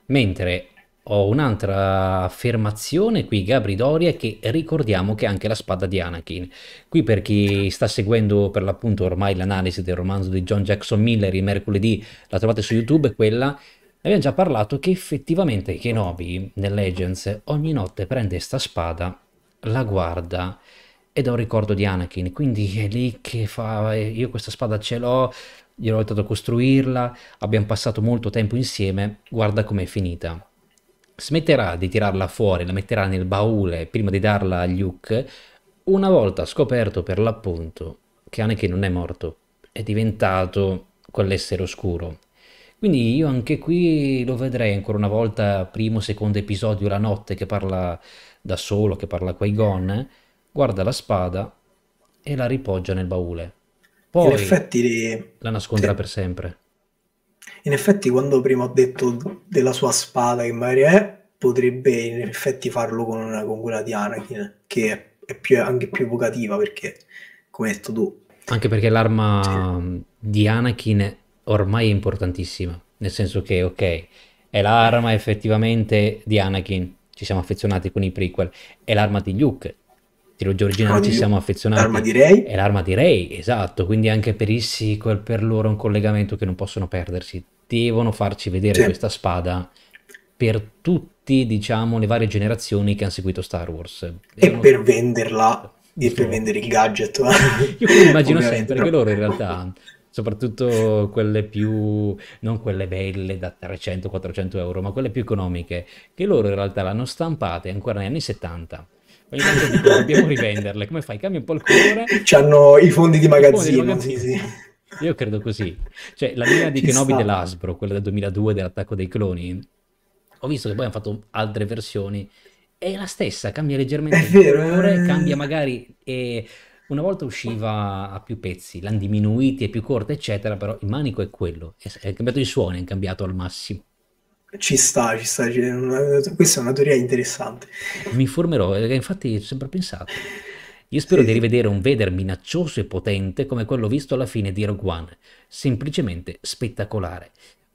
Mentre ho un'altra affermazione qui, Gabri Doria, che ricordiamo che è anche la spada di Anakin. Qui per chi sta seguendo per l'appunto ormai l'analisi del romanzo di John Jackson Miller, il mercoledì la trovate su YouTube, quella abbiamo già parlato che effettivamente Kenobi nel Legends ogni notte prende sta spada, la guarda ed è un ricordo di Anakin, quindi è lì che fa, eh, io questa spada ce l'ho, gli gliel'ho aiutato a costruirla, abbiamo passato molto tempo insieme, guarda com'è finita smetterà di tirarla fuori, la metterà nel baule prima di darla a Luke, una volta scoperto per l'appunto che Anakin non è morto, è diventato quell'essere oscuro. Quindi io anche qui lo vedrei ancora una volta, primo, secondo episodio, la notte che parla da solo, che parla qui gon guarda la spada e la ripoggia nel baule. Poi effetti, la nasconderà se... per sempre. In effetti, quando prima ho detto della sua spada che magari è, potrebbe in effetti farlo con, una, con quella di Anakin, che è, è più, anche più evocativa perché, come hai detto tu... Anche perché l'arma sì. di Anakin ormai è importantissima, nel senso che, ok, è l'arma effettivamente di Anakin, ci siamo affezionati con i prequel, è l'arma di Luke, trilogia originale ah, ci siamo affezionati. L'arma di Ray? È l'arma di Ray, esatto, quindi anche per i sequel, per loro è un collegamento che non possono perdersi devono farci vedere sì. questa spada per tutti, diciamo, le varie generazioni che hanno seguito Star Wars. E Erano... per venderla, e per vendere il gadget. Io immagino sempre che loro in realtà soprattutto quelle più, non quelle belle da 300-400 euro, ma quelle più economiche, che loro in realtà l'hanno stampate ancora negli anni 70. Ogni tanto dico, dobbiamo rivenderle, come fai? Cambia un po' il colore. C'hanno i fondi di magazzino, fondi di magazzino. Sì, sì. Io credo così. Cioè, la linea di Ci Kenobi sta. dell'Asbro, quella del 2002 dell'attacco dei cloni, ho visto che poi hanno fatto altre versioni, è la stessa, cambia leggermente il colore, eh. cambia magari... Eh, una volta usciva a più pezzi, l'hanno diminuiti, è più corta, eccetera, però il manico è quello, è cambiato i suoni, è cambiato al massimo. Ci sta, ci sta, questa è una teoria interessante. Mi informerò, eh, infatti ho sempre pensato. Io spero sì. di rivedere un Vader minaccioso e potente come quello visto alla fine di Rogue One, semplicemente spettacolare.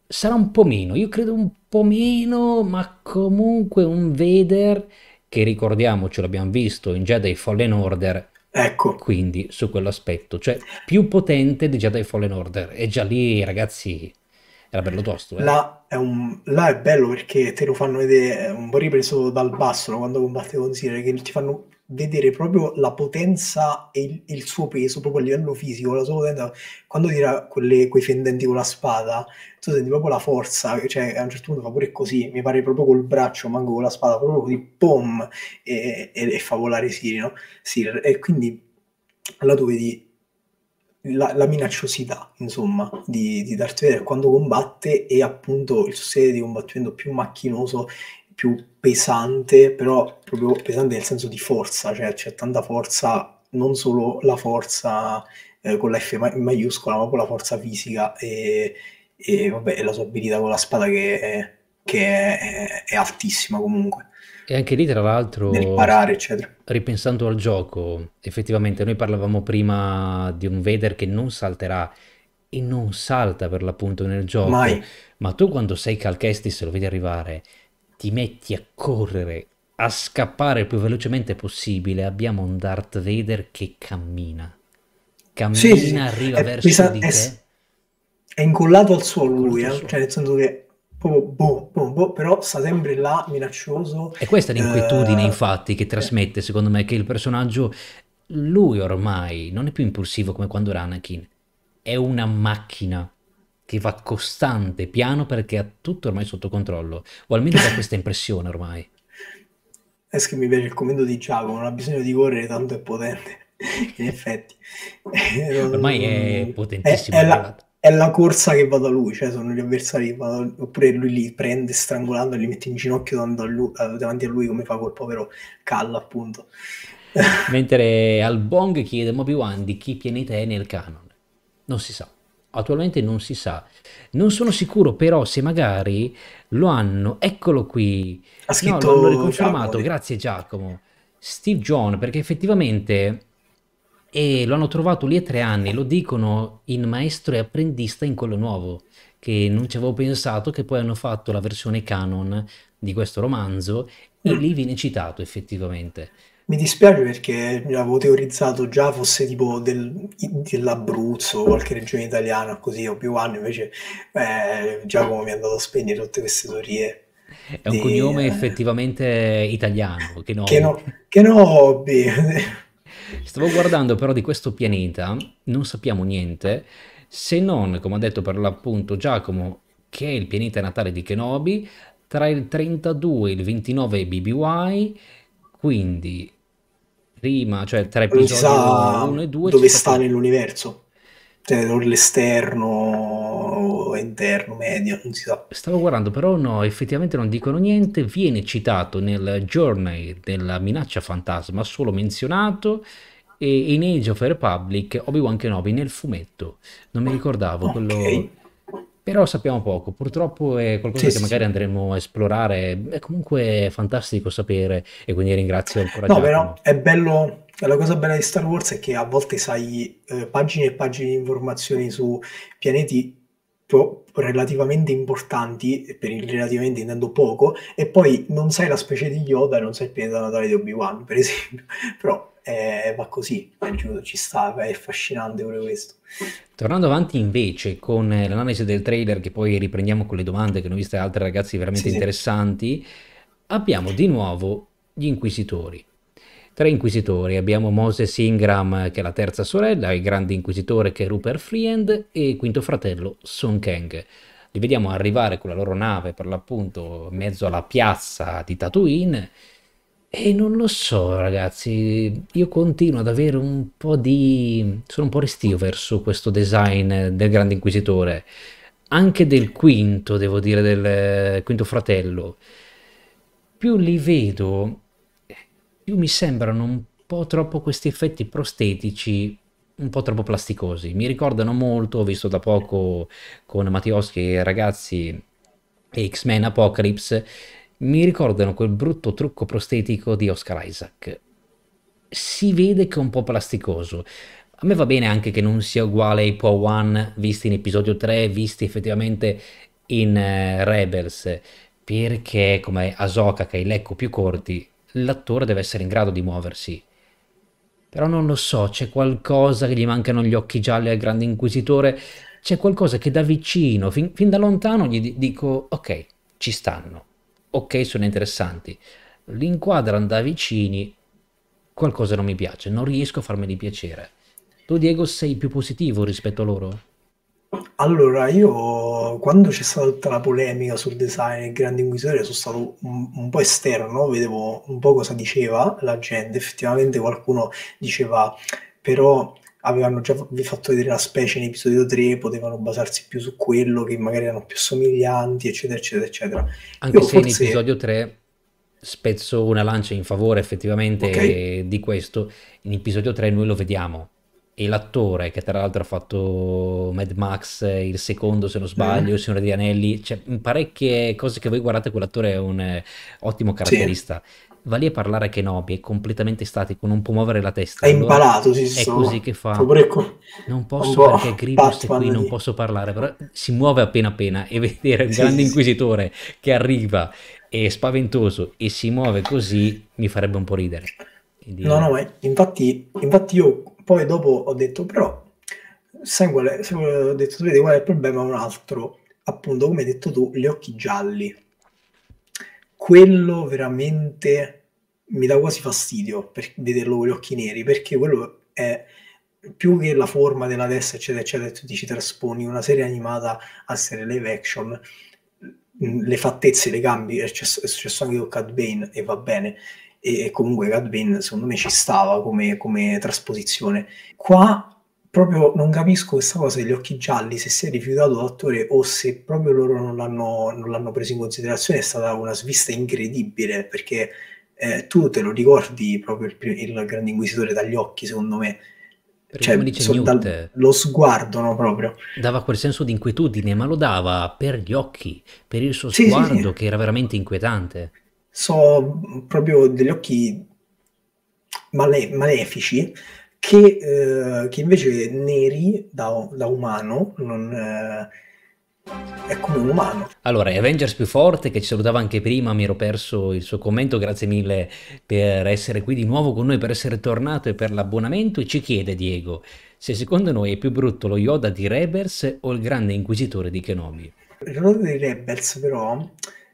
Sarà un po' meno, io credo un po' meno, ma comunque un Vader che ricordiamo ce l'abbiamo visto in Jedi Fallen Order. Ecco. Quindi su quell'aspetto, cioè più potente di Jedi Fallen Order. E già lì, ragazzi, era bello tosto. Eh. Là, è un... là, è bello perché te lo fanno vedere, un po' ripreso dal basso quando combatte con Zira, che ti fanno vedere proprio la potenza e il, il, suo peso proprio a livello fisico, la sua potenza. Quando tira quelle, quei fendenti con la spada, tu senti proprio la forza, cioè a un certo punto fa pure così, mi pare proprio col braccio, manco con la spada, proprio così, pom, e, e, e fa volare Siri, no? Sir. E quindi là tu vedi la, la, minacciosità, insomma, di, di Darth Vader quando combatte e appunto il suo stile di combattimento più macchinoso più pesante, però proprio pesante nel senso di forza, cioè c'è tanta forza, non solo la forza eh, con la F ma- maiuscola, ma con la forza fisica e, e vabbè, la sua abilità con la spada che, è, che è, è altissima comunque. E anche lì, tra l'altro, parare, ripensando al gioco, effettivamente noi parlavamo prima di un Vader che non salterà e non salta per l'appunto nel gioco. Mai. Ma tu quando sei Calchestis lo vedi arrivare ti metti a correre, a scappare il più velocemente possibile, abbiamo un Darth Vader che cammina. Cammina, sì, arriva è, eh, verso sa, di è, te. È incollato al suolo lui, eh? cioè nel senso che proprio boh, boh, boh, però sta sempre là minaccioso. E questa è l'inquietudine, uh, infatti, che eh. trasmette, secondo me, che il personaggio, lui ormai non è più impulsivo come quando era Anakin, è una macchina che va costante, piano, perché ha tutto ormai sotto controllo. O almeno da questa impressione ormai. Adesso eh, che mi piace il commento di Giacomo, non ha bisogno di correre, tanto è potente. In effetti. Eh, ormai è potentissimo. È, è, la, è, la, corsa che va da lui, cioè sono gli avversari che vanno oppure lui li prende strangolando e li mette in ginocchio davanti a lui, eh, davanti a lui come fa quel povero Callo, appunto. Mentre Albong chiede a Moby One di chi pianeta è nel canon. Non si sa. Attualmente non si sa. Non sono sicuro però se magari lo hanno, eccolo qui. Ha scritto no, l'hanno riconfermato, Giacomo. grazie Giacomo. Steve John, perché effettivamente e lo hanno trovato lì a tre anni, lo dicono in maestro e apprendista in quello nuovo, che non ci avevo pensato, che poi hanno fatto la versione canon di questo romanzo e mm. lì viene citato effettivamente. Mi dispiace perché avevo teorizzato già fosse tipo del, dell'Abruzzo qualche regione italiana, così o più anni, invece eh, Giacomo mi è andato a spegnere tutte queste teorie. È un di, cognome eh, effettivamente italiano, che no. Che no, che no Stavo guardando però di questo pianeta, non sappiamo niente, se non, come ha detto per l'appunto Giacomo, che è il pianeta natale di Kenobi, tra il 32 e il 29 BBY, quindi prima, cioè tra episodio 1 e 2. Dove sta fatto... nell'universo? Cioè, l'esterno, interno, medio, non si sa. Stavo guardando, però no, effettivamente non dicono niente. Viene citato nel Journey della minaccia fantasma, solo menzionato. E in Age of Republic, Obi-Wan Kenobi nel fumetto, non mi ricordavo okay. quello però sappiamo poco, purtroppo è qualcosa sì, che sì, magari andremo a esplorare, è comunque fantastico sapere e quindi ringrazio ancora. No, però è bello, la cosa bella di Star Wars è che a volte sai eh, pagine e pagine di informazioni su pianeti relativamente importanti, per il relativamente intendo poco, e poi non sai la specie di Yoda e non sai il pianeta natale di Obi-Wan, per esempio, però eh, va così, ci sta, è affascinante pure questo. Tornando avanti invece con eh, l'analisi del trailer che poi riprendiamo con le domande che hanno visto altri ragazzi veramente sì, interessanti, sì. abbiamo di nuovo gli inquisitori. Tre inquisitori, abbiamo Moses Ingram che è la terza sorella, il grande inquisitore che è Rupert Friend e il quinto fratello Son Kang li vediamo arrivare con la loro nave per l'appunto in mezzo alla piazza di Tatooine e non lo so, ragazzi, io continuo ad avere un po' di... sono un po' restio verso questo design del Grande Inquisitore, anche del quinto, devo dire, del eh, quinto fratello. Più li vedo, più mi sembrano un po' troppo questi effetti prostetici, un po' troppo plasticosi. Mi ricordano molto, ho visto da poco con Mattioschi e i ragazzi X-Men Apocalypse, mi ricordano quel brutto trucco prostetico di Oscar Isaac. Si vede che è un po' plasticoso. A me va bene anche che non sia uguale ai Po One visti in episodio 3, visti effettivamente in uh, Rebels, perché come Asoka che ha i lecco più corti, l'attore deve essere in grado di muoversi. Però non lo so, c'è qualcosa che gli mancano gli occhi gialli al grande inquisitore, c'è qualcosa che da vicino, fin, fin da lontano, gli dico ok, ci stanno ok sono interessanti, li inquadrano da vicini, qualcosa non mi piace, non riesco a farmeli piacere. Tu Diego sei più positivo rispetto a loro? Allora, io quando c'è stata tutta la polemica sul design del Grande Inquisitore sono stato un, un, po' esterno, vedevo un po' cosa diceva la gente, effettivamente qualcuno diceva però avevano già vi fatto vedere la specie in episodio 3, potevano basarsi più su quello che magari erano più somiglianti, eccetera, eccetera, eccetera. Anche Io se forse... in episodio 3 spezzo una lancia in favore effettivamente okay. di questo, in episodio 3 noi lo vediamo. E l'attore che tra l'altro ha fatto Mad Max, eh, il secondo se non mm. sbaglio, mm. il Signore di Anelli, cioè parecchie cose che voi guardate, quell'attore è un eh, ottimo caratterista. Sì va lì a parlare a Kenobi, è completamente statico, non può muovere la testa. È allora impalato, sì, È so. così che fa. Non posso perché po Grievous è qui, non posso parlare, però si muove appena appena e vedere un sì, grande sì. inquisitore che arriva è spaventoso e si muove così mi farebbe un po' ridere. Quindi... No, no, infatti, infatti io poi dopo ho detto, però sai qual è, sai qual è, ho detto, vedi qual è il problema? Un altro, appunto, come hai detto tu, gli occhi gialli quello veramente mi dà quasi fastidio per vederlo con gli occhi neri, perché quello è più che la forma della testa, eccetera, eccetera, tu ci trasponi una serie animata a serie live action, le fattezze, le gambe, è successo anche con Cad Bane e va bene, e comunque Cad Bane secondo me ci stava come, come trasposizione. Qua proprio non capisco questa cosa degli occhi gialli, se si è rifiutato l'attore o se proprio loro non l'hanno, non l'hanno preso in considerazione, è stata una svista incredibile perché eh, tu te lo ricordi proprio il, il, Grande Inquisitore dagli occhi, secondo me. Perché cioè, come dice Newt, dal, lo sguardo no, proprio dava quel senso di inquietudine, ma lo dava per gli occhi, per il suo sì, sguardo sì. che era veramente inquietante. So proprio degli occhi male, malefici che, eh, che invece Neri da, da umano non... Eh, è come un umano. Allora, Avengers più forte, che ci salutava anche prima, mi ero perso il suo commento, grazie mille per essere qui di nuovo con noi, per essere tornato e per l'abbonamento, e ci chiede Diego se secondo noi è più brutto lo Yoda di Rebels o il grande inquisitore di Kenobi. Il ruolo di Rebels però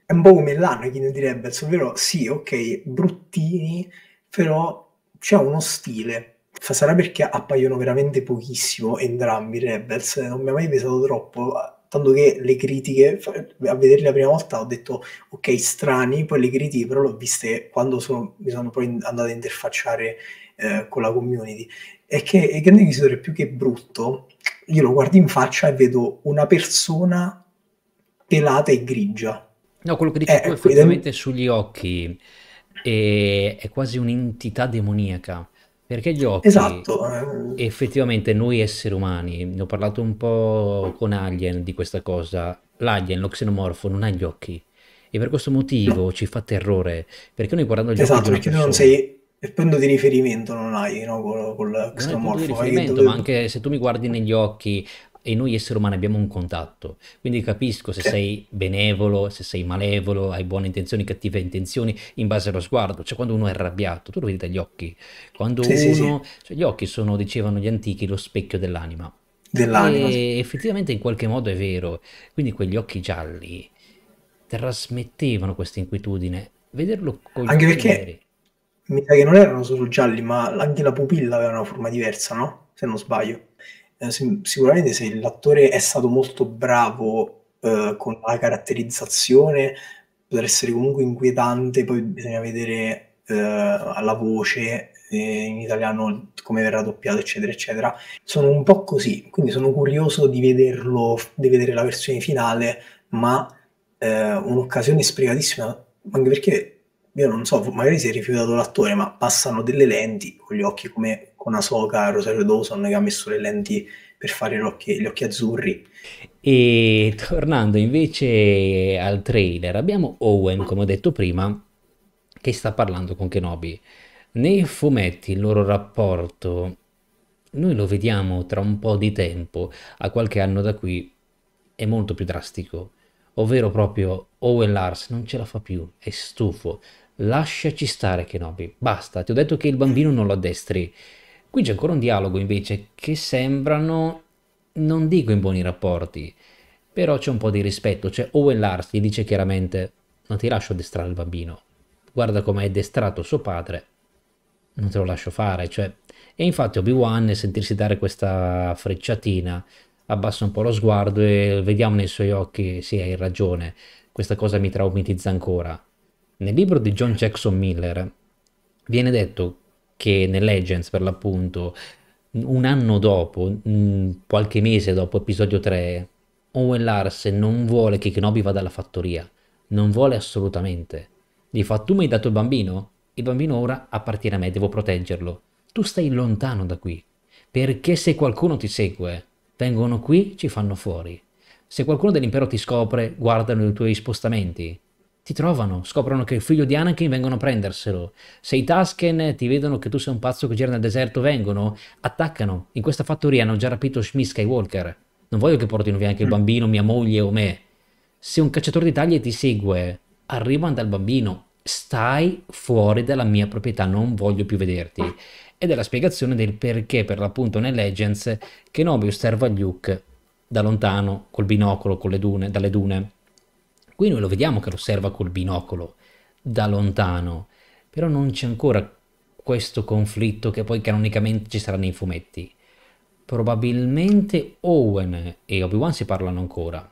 è un po' come l'Anakin di Rebels, ovvero sì, ok, bruttini, però c'è uno stile, sarà perché appaiono veramente pochissimo entrambi i Rebels, eh, non mi ha mai pesato troppo, eh, tanto che le critiche, a vederli la prima volta ho detto ok strani, poi le critiche però le ho viste quando sono, mi sono poi andato a interfacciare eh, con la community, è che il grande inquisitore più che brutto, io lo guardo in faccia e vedo una persona pelata e grigia. No, quello che eh, dici eh, tu ecco, effettivamente è... sugli occhi è, è quasi un'entità demoniaca perché gli occhi, esatto. Eh. effettivamente noi esseri umani, ne ho parlato un po' con Alien di questa cosa, l'Alien, lo xenomorfo, non ha gli occhi e per questo motivo no. ci fa terrore, perché noi guardando gli esatto, occhi... Esatto, perché tu non sei, il punto di riferimento non hai no? col, col xenomorfo. Non è il punto di riferimento, dove... ma anche se tu mi guardi negli occhi, e noi esseri umani abbiamo un contatto, quindi capisco se sei benevolo, se sei malevolo, hai buone intenzioni, cattive intenzioni in base allo sguardo, cioè quando uno è arrabbiato, tu lo vedi dagli occhi, quando sì, uno, sì, sì. Cioè, gli occhi sono, dicevano gli antichi, lo specchio dell'anima. Dell'anima. E effettivamente in qualche modo è vero, quindi quegli occhi gialli trasmettevano questa inquietudine, vederlo con Anche perché veri. mi sa che non erano solo gialli, ma anche la pupilla aveva una forma diversa, no? Se non sbaglio. Eh, sicuramente se l'attore è stato molto bravo eh, con la caratterizzazione, potrebbe essere comunque inquietante, poi bisogna vedere eh, alla voce eh, in italiano come verrà doppiato eccetera eccetera sono un po' così quindi sono curioso di vederlo di vedere la versione finale ma eh, un'occasione sprecatissima anche perché io non so magari si è rifiutato l'attore ma passano delle lenti con gli occhi come con Asoka, Rosario Dawson che ha messo le lenti per fare occhi, gli occhi azzurri. E tornando invece al trailer, abbiamo Owen, come ho detto prima, che sta parlando con Kenobi. Nei fumetti il loro rapporto, noi lo vediamo tra un po' di tempo, a qualche anno da qui, è molto più drastico. Ovvero proprio Owen Lars non ce la fa più, è stufo. Lasciaci stare Kenobi, basta, ti ho detto che il bambino non lo addestri. Qui c'è ancora un dialogo invece che sembrano, non dico in buoni rapporti, però c'è un po' di rispetto, cioè Owen Lars gli dice chiaramente non ti lascio addestrare il bambino, guarda come è addestrato suo padre, non te lo lascio fare, cioè... E infatti Obi-Wan nel sentirsi dare questa frecciatina abbassa un po' lo sguardo e vediamo nei suoi occhi, sì hai ragione, questa cosa mi traumatizza ancora. Nel libro di John Jackson Miller viene detto che nel Legends per l'appunto un anno dopo, mm, qualche mese dopo episodio 3, Owen Larsen non vuole che Kenobi vada alla fattoria, non vuole assolutamente. Gli fa tu mi hai dato il bambino? Il bambino ora appartiene a me, devo proteggerlo. Tu stai lontano da qui, perché se qualcuno ti segue, vengono qui, ci fanno fuori. Se qualcuno dell'impero ti scopre, guardano i tuoi spostamenti, ti trovano, scoprono che il figlio di Anakin vengono a prenderselo. Se i Tusken ti vedono che tu sei un pazzo che gira nel deserto, vengono, attaccano. In questa fattoria hanno già rapito Smith Skywalker. Non voglio che portino via anche il bambino, mia moglie o me. Se un cacciatore di taglie ti segue, arrivano dal bambino. Stai fuori dalla mia proprietà, non voglio più vederti. Ed è la spiegazione del perché, per l'appunto, nel Legends, Kenobi osserva Luke da lontano, col binocolo, con le dune, dalle dune Qui noi lo vediamo che lo osserva col binocolo da lontano, però non c'è ancora questo conflitto che poi canonicamente ci sarà nei fumetti. Probabilmente Owen e Obi-Wan si parlano ancora.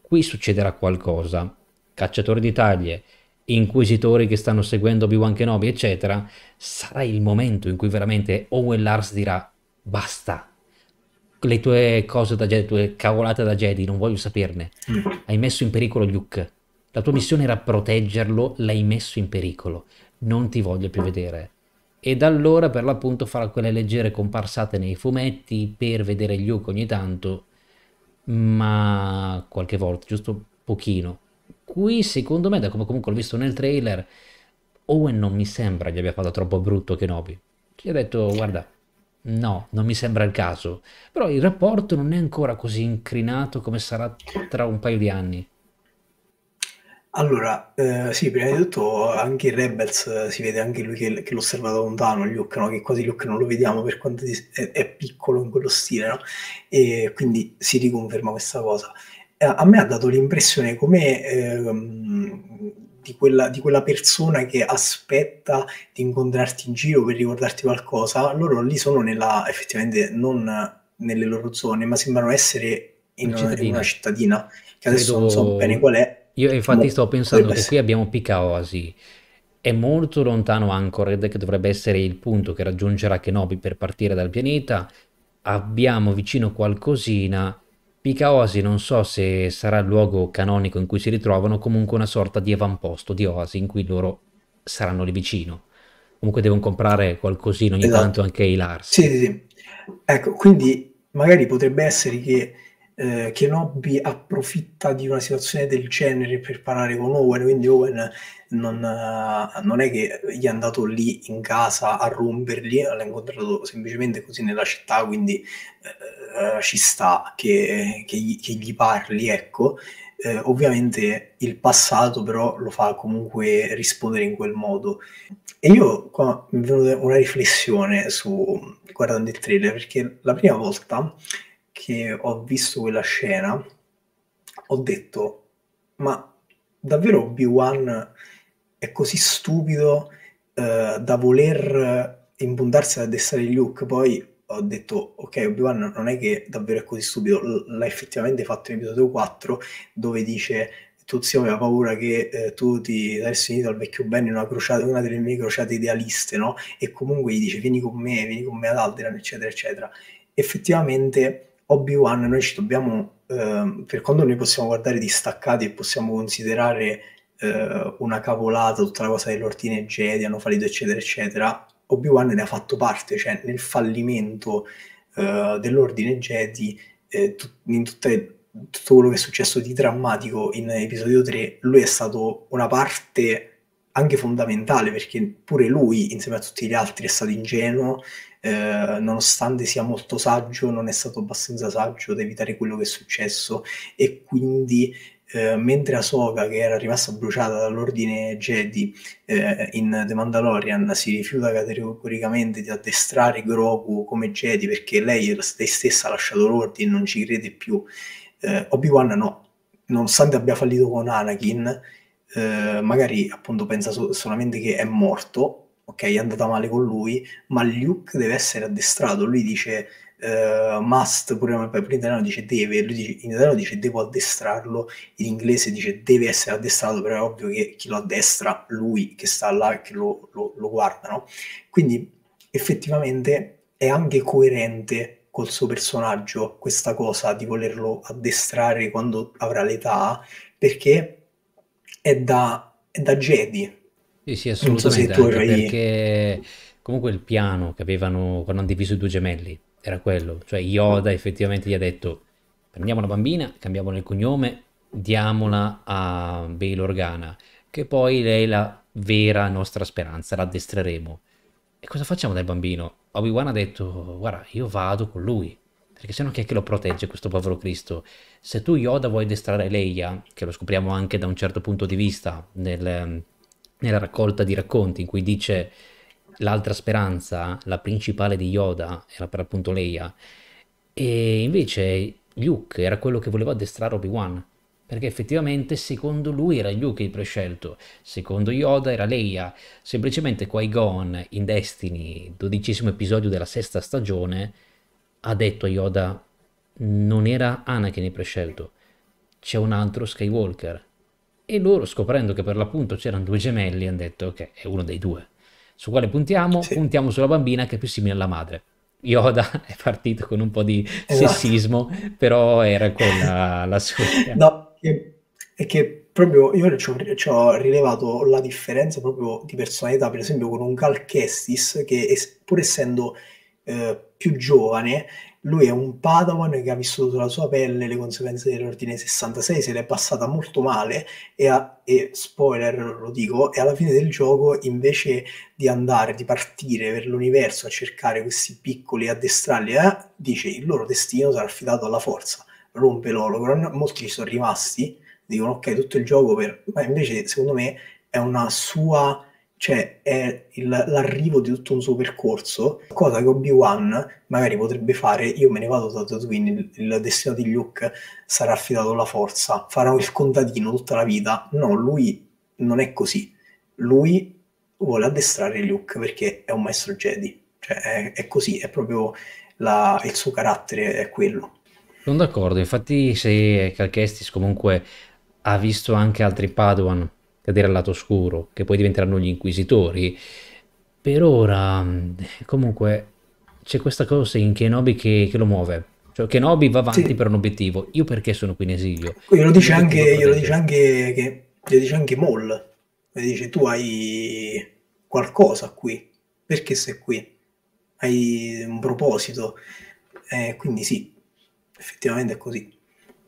Qui succederà qualcosa. Cacciatori di taglie, inquisitori che stanno seguendo Obi-Wan Kenobi, eccetera, sarà il momento in cui veramente Owen Lars dirà basta, le tue cose da Jedi, le tue cavolate da Jedi, non voglio saperne. Mm. Hai messo in pericolo Luke. La tua missione era proteggerlo, l'hai messo in pericolo. Non ti voglio più vedere. E da allora per l'appunto farà quelle leggere comparsate nei fumetti per vedere Luke ogni tanto, ma qualche volta, giusto pochino. Qui secondo me, da come comunque l'ho visto nel trailer, Owen non mi sembra gli abbia fatto troppo brutto Kenobi. Gli ha detto guarda No, non mi sembra il caso. Però il rapporto non è ancora così incrinato come sarà tra un paio di anni. Allora, eh, sì, prima di tutto anche in Rebels eh, si vede anche lui che, che l'ho osservato lontano, Luke, no? che quasi Luke non lo vediamo per quanto è, è piccolo in quello stile, no? e quindi si riconferma questa cosa. Eh, a me ha dato l'impressione come eh, di quella, di quella, persona che aspetta di incontrarti in giro per ricordarti qualcosa, loro lì sono nella, effettivamente non nelle loro zone, ma sembrano essere in, una cittadina, in una cittadina che adesso Credo... non so bene qual è. Io infatti sto pensando che qui abbiamo Picaosi, è molto lontano Anchored che dovrebbe essere il punto che raggiungerà Kenobi per partire dal pianeta, abbiamo vicino qualcosina Pica Oasi non so se sarà il luogo canonico in cui si ritrovano, comunque una sorta di avamposto di oasi in cui loro saranno lì vicino. Comunque devono comprare qualcosina ogni esatto. tanto anche i Lars. Sì, sì, sì. Ecco, quindi magari potrebbe essere che eh, Kenobi approfitta di una situazione del genere per parlare con Owen, quindi Owen non, eh, non, è che gli è andato lì in casa a romperli, l'ha incontrato semplicemente così nella città, quindi eh, ci sta che, che, gli, che, gli, parli, ecco. Eh, ovviamente il passato però lo fa comunque rispondere in quel modo. E io qua mi è venuta una riflessione su guardando il trailer, perché la prima volta che ho visto quella scena, ho detto, ma davvero Obi-Wan è così stupido eh, da voler impuntarsi ad addestrare Luke? Poi ho detto, ok, Obi-Wan non è che davvero è così stupido, L- l'ha effettivamente fatto in episodio 4, dove dice zio aveva paura che eh, tu ti avessi unito al vecchio Ben in una, crociata, una delle mie crociate idealiste, no? E comunque gli dice vieni con me, vieni con me ad Alderan, eccetera, eccetera. Effettivamente Obi-Wan noi ci dobbiamo, eh, per quando noi possiamo guardare distaccati e possiamo considerare eh, una cavolata tutta la cosa dell'ordine Jedi, hanno fallito eccetera eccetera, Obi-Wan ne ha fatto parte, cioè nel fallimento eh, dell'ordine Jedi, eh, in tutte, tutto quello che è successo di drammatico in episodio 3, lui è stato una parte anche fondamentale perché pure lui, insieme a tutti gli altri, è stato ingenuo, eh, nonostante sia molto saggio, non è stato abbastanza saggio ad evitare quello che è successo e quindi eh, mentre Ahsoka, che era rimasta bruciata dall'ordine Jedi eh, in The Mandalorian, si rifiuta categoricamente di addestrare Grogu come Jedi perché lei, lei stessa ha lasciato l'ordine, e non ci crede più, eh, Obi-Wan no, nonostante abbia fallito con Anakin eh, magari appunto pensa so- solamente che è morto, ok, è andata male con lui, ma Luke deve essere addestrato, lui dice uh, must, pure per l'italiano dice deve, lui dice, in italiano dice devo addestrarlo, in inglese dice deve essere addestrato, però è ovvio che chi lo addestra, lui che sta là, che lo, lo, lo guarda, no? Quindi effettivamente è anche coerente col suo personaggio questa cosa di volerlo addestrare quando avrà l'età, perché è da, è da Jedi. Sì, sì, assolutamente, so hai... perché comunque il piano che avevano quando hanno diviso i due gemelli era quello, cioè Yoda effettivamente gli ha detto prendiamo la bambina, cambiamo il cognome, diamola a Bail Organa, che poi lei è la vera nostra speranza, la addestreremo. E cosa facciamo del bambino? Obi-Wan ha detto, guarda, io vado con lui, perché sennò chi è che lo protegge questo povero Cristo? Se tu Yoda vuoi addestrare Leia, che lo scopriamo anche da un certo punto di vista nel, nella raccolta di racconti in cui dice l'altra speranza, la principale di Yoda, era per appunto Leia, e invece Luke era quello che voleva addestrare Obi-Wan, perché effettivamente secondo lui era Luke il prescelto, secondo Yoda era Leia, semplicemente Qui-Gon in Destiny, dodicesimo episodio della sesta stagione, ha detto a Yoda non era Anakin il prescelto, c'è un altro Skywalker. E loro, scoprendo che per l'appunto c'erano due gemelli, hanno detto che okay, è uno dei due. Su quale puntiamo? Sì. Puntiamo sulla bambina che è più simile alla madre. Yoda è partito con un po' di esatto. sessismo, però era quella la sua. No, è che proprio io ci ho, ci ho, rilevato la differenza proprio di personalità, per esempio, con un Cal Kestis che, pur essendo eh, più giovane, lui è un Padawan che ha vissuto sulla sua pelle le conseguenze dell'ordine 66, se l'è passata molto male e, ha, e spoiler lo dico, e alla fine del gioco invece di andare, di partire per l'universo a cercare questi piccoli addestrarli, eh, dice il loro destino sarà affidato alla forza, rompe l'holocron, molti ci sono rimasti, dicono ok tutto il gioco per... ma invece secondo me è una sua cioè è il, l'arrivo di tutto un suo percorso, cosa che Obi-Wan magari potrebbe fare, io me ne vado da Tatooine, il, il destino di Luke sarà affidato alla forza, farà il contadino tutta la vita, no, lui non è così, lui vuole addestrare Luke perché è un maestro Jedi, cioè è, è così, è proprio la, il suo carattere, è quello. Sono d'accordo, infatti se Calchestis comunque ha visto anche altri Padawan cadere al lato scuro, che poi diventeranno gli inquisitori. Per ora, mm, comunque, c'è questa cosa in Kenobi che, che lo muove. Cioè, Kenobi va avanti sì. per un obiettivo. Io perché sono qui in esilio? lo dice, anche, glielo dice anche, che, glielo dice anche Maul. Gli dice, tu hai qualcosa qui. Perché sei qui? Hai un proposito. Eh, quindi sì, effettivamente è così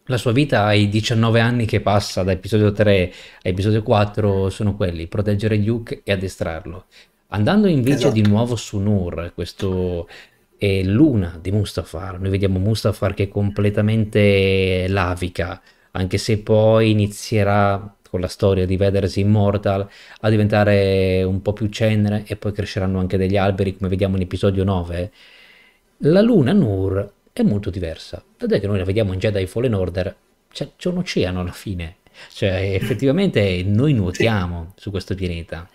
la sua vita ai 19 anni che passa da episodio 3 a episodio 4 sono quelli, proteggere Luke e addestrarlo. Andando invece esatto. di nuovo su Nur, questo è l'una di Mustafar, noi vediamo Mustafar che è completamente lavica, anche se poi inizierà con la storia di vedersi immortal a diventare un po' più cenere e poi cresceranno anche degli alberi come vediamo in episodio 9. La luna Nur è molto diversa. Tant'è che noi la vediamo in Jedi Fallen Order, c'è, cioè, c'è un oceano alla fine, cioè effettivamente noi nuotiamo su questo pianeta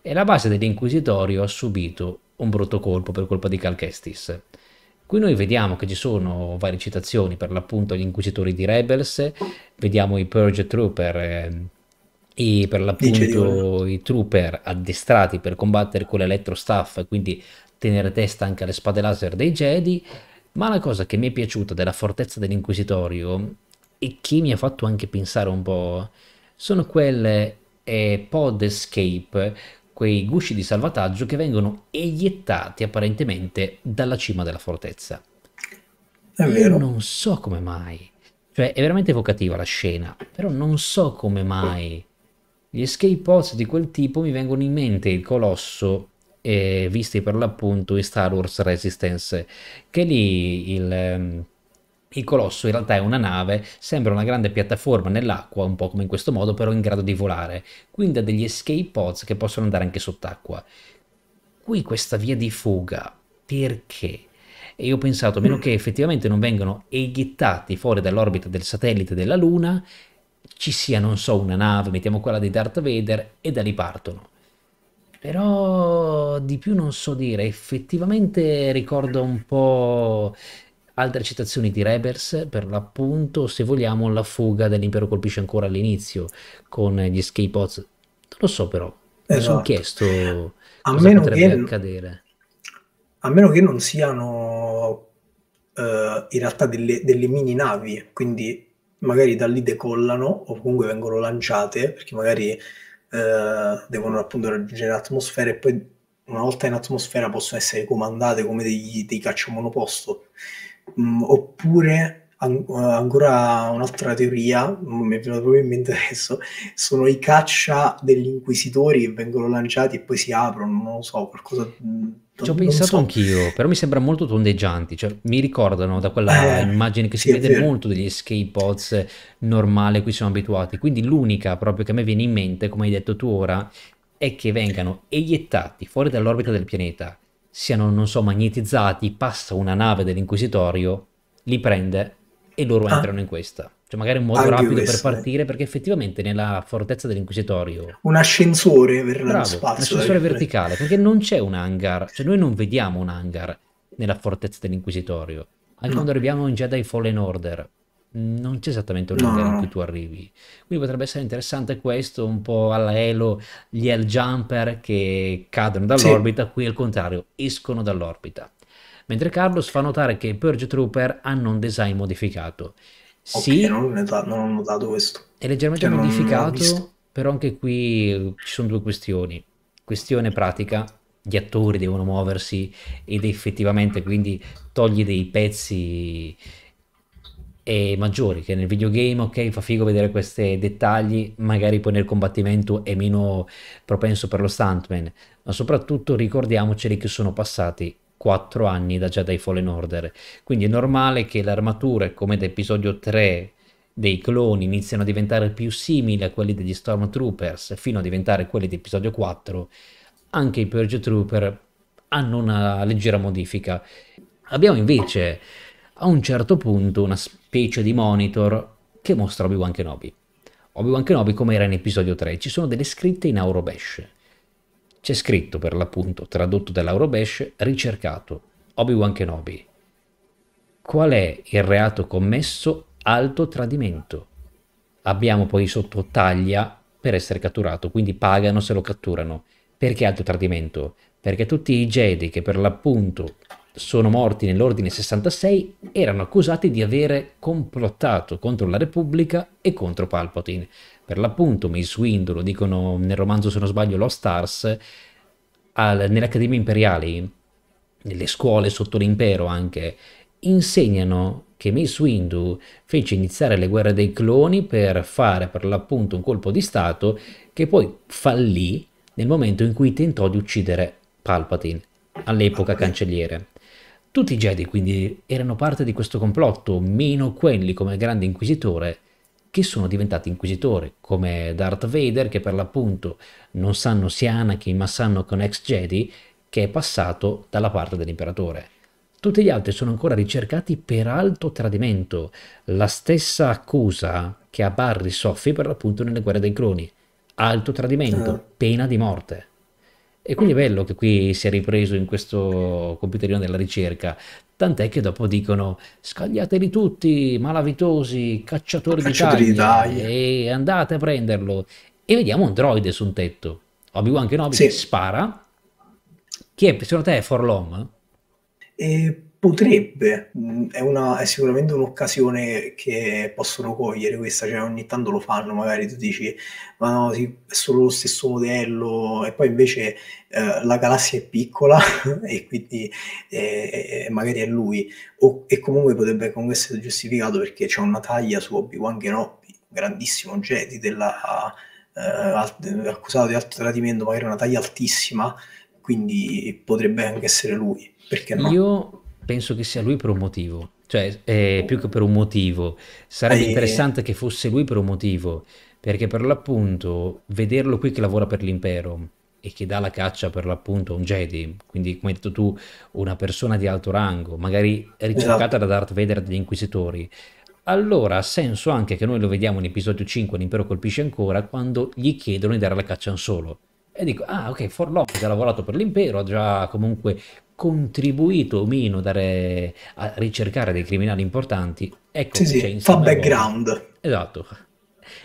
e la base dell'Inquisitorio ha subito un brutto colpo per colpa di Calchestis. Qui noi vediamo che ci sono varie citazioni, per l'appunto gli Inquisitori di Rebels, vediamo i Purge Trooper, eh, i, per l'appunto i Trooper addestrati per combattere con l'Electro Staff, quindi tenere testa anche alle spade laser dei Jedi, ma la cosa che mi è piaciuta della fortezza dell'inquisitorio e che mi ha fatto anche pensare un po' sono quelle eh, pod escape, quei gusci di salvataggio che vengono eiettati apparentemente dalla cima della fortezza. È vero. Io non so come mai. Cioè, è veramente evocativa la scena, però non so come mai. Gli escape pods di quel tipo mi vengono in mente il colosso eh, visti per l'appunto in Star Wars Resistance, che lì il... Ehm, il colosso in realtà è una nave, sembra una grande piattaforma nell'acqua, un po' come in questo modo, però in grado di volare, quindi ha degli escape pods che possono andare anche sott'acqua. Qui questa via di fuga, perché? E io ho pensato, a meno che effettivamente non vengano eghiettati fuori dall'orbita del satellite della Luna, ci sia, non so, una nave, mettiamo quella di Darth Vader, e da lì partono però di più non so dire, effettivamente ricorda un po' altre citazioni di Rebers, per l'appunto, se vogliamo, la fuga dell'impero colpisce ancora all'inizio con gli escape pods. Non lo so però, esatto. mi sono chiesto a cosa meno potrebbe che, accadere. A meno che non siano uh, in realtà delle, delle mini navi, quindi magari da lì decollano o comunque vengono lanciate, perché magari eh, devono appunto raggiungere l'atmosfera e poi una volta in atmosfera possono essere comandate come dei, dei cacciamonoposto. Mm, oppure an- eh, ancora un'altra teoria, mi è venuta proprio in mente adesso, sono i caccia degli inquisitori che vengono lanciati e poi si aprono, non lo so, qualcosa mm, Esatto. Ci ho pensato so. anch'io, però mi sembra molto tondeggianti, cioè, mi ricordano da quella eh, immagine che si sì, vede molto degli escape pods normale a cui siamo abituati, quindi l'unica proprio che a me viene in mente, come hai detto tu ora, è che vengano eiettati fuori dall'orbita del pianeta, siano, non so, magnetizzati, passa una nave dell'inquisitorio, li prende e loro ah. entrano in questa. Cioè magari un modo Anche rapido questo. per eh. partire, perché effettivamente nella fortezza dell'inquisitorio... Un ascensore per lo spazio. Un ascensore eh. verticale, perché non c'è un hangar, cioè noi non vediamo un hangar nella fortezza dell'inquisitorio. Anche no. quando arriviamo in Jedi Fallen Order, non c'è esattamente un hangar in cui tu arrivi. Quindi potrebbe essere interessante questo, un po' alla Elo, gli Hell Jumper che cadono dall'orbita, sì. qui al contrario, escono dall'orbita. Mentre Carlos fa notare che i Purge Trooper hanno un design modificato sì, okay, non, da- non, ho notato questo. È leggermente cioè, modificato, però anche qui ci sono due questioni. Questione pratica, gli attori devono muoversi ed effettivamente quindi togli dei pezzi maggiori che nel videogame ok fa figo vedere questi dettagli magari poi nel combattimento è meno propenso per lo stuntman ma soprattutto ricordiamoceli che sono passati 4 anni da Jedi Fallen Order. Quindi è normale che le armature, come da episodio 3 dei cloni, iniziano a diventare più simili a quelli degli Stormtroopers, fino a diventare quelli di episodio 4, anche i Purge Trooper hanno una leggera modifica. Abbiamo invece a un certo punto una specie di monitor che mostra Obi-Wan Kenobi. Obi-Wan Kenobi come era in episodio 3, ci sono delle scritte in Aurobesh c'è scritto per l'appunto, tradotto dall'Aurobesh, ricercato, Obi-Wan Kenobi. Qual è il reato commesso? Alto tradimento. Abbiamo poi sotto taglia per essere catturato, quindi pagano se lo catturano. Perché alto tradimento? Perché tutti i Jedi che per l'appunto sono morti nell'ordine 66 erano accusati di avere complottato contro la Repubblica e contro Palpatine per l'appunto Mace Windu, lo dicono nel romanzo se non sbaglio Lost Stars, al, nelle accademie imperiali, nelle scuole sotto l'impero anche, insegnano che Mace Windu fece iniziare le guerre dei cloni per fare per l'appunto un colpo di stato che poi fallì nel momento in cui tentò di uccidere Palpatine, all'epoca cancelliere. Tutti i Jedi quindi erano parte di questo complotto, meno quelli come Grande Inquisitore che sono diventati inquisitori, come Darth Vader che per l'appunto non sanno sia Anakin ma sanno con ex Jedi che è passato dalla parte dell'imperatore. Tutti gli altri sono ancora ricercati per alto tradimento, la stessa accusa che a Barry soffi per l'appunto nelle guerre dei croni, alto tradimento, ah. pena di morte. E quindi è bello che qui sia ripreso in questo computerino della ricerca, tant'è che dopo dicono scagliateli tutti, malavitosi, cacciatori, cacciatori di taglie, e andate a prenderlo. E vediamo un droide su un tetto. Obi-Wan Kenobi sì. spara, che è, secondo te è Forlom? E eh, potrebbe, mm, è, una, è, sicuramente un'occasione che possono cogliere questa, cioè ogni tanto lo fanno, magari tu dici ma no, sì, è solo lo stesso modello e poi invece eh, la galassia è piccola e quindi eh, eh, eh, magari è lui o, e comunque potrebbe comunque essere giustificato perché c'è una taglia su Obi-Wan Kenobi, grandissimo Jedi della, eh, accusato di alto tradimento, magari una taglia altissima quindi potrebbe anche essere lui, perché no? Io penso che sia lui per un motivo. Cioè, eh, più che per un motivo. Sarebbe e... Eh. interessante che fosse lui per un motivo. Perché per l'appunto, vederlo qui che lavora per l'impero e che dà la caccia per l'appunto a un Jedi, quindi come hai detto tu, una persona di alto rango, magari esatto. ricercata esatto. da Darth Vader degli Inquisitori, allora ha senso anche che noi lo vediamo in episodio 5, l'impero colpisce ancora, quando gli chiedono di dare la caccia a un solo. E dico, ah ok, Forlop ha lavorato per l'impero, ha già comunque contribuito o meno dare, a ricercare dei criminali importanti, ecco sì, sì, fa background. Buono. Esatto.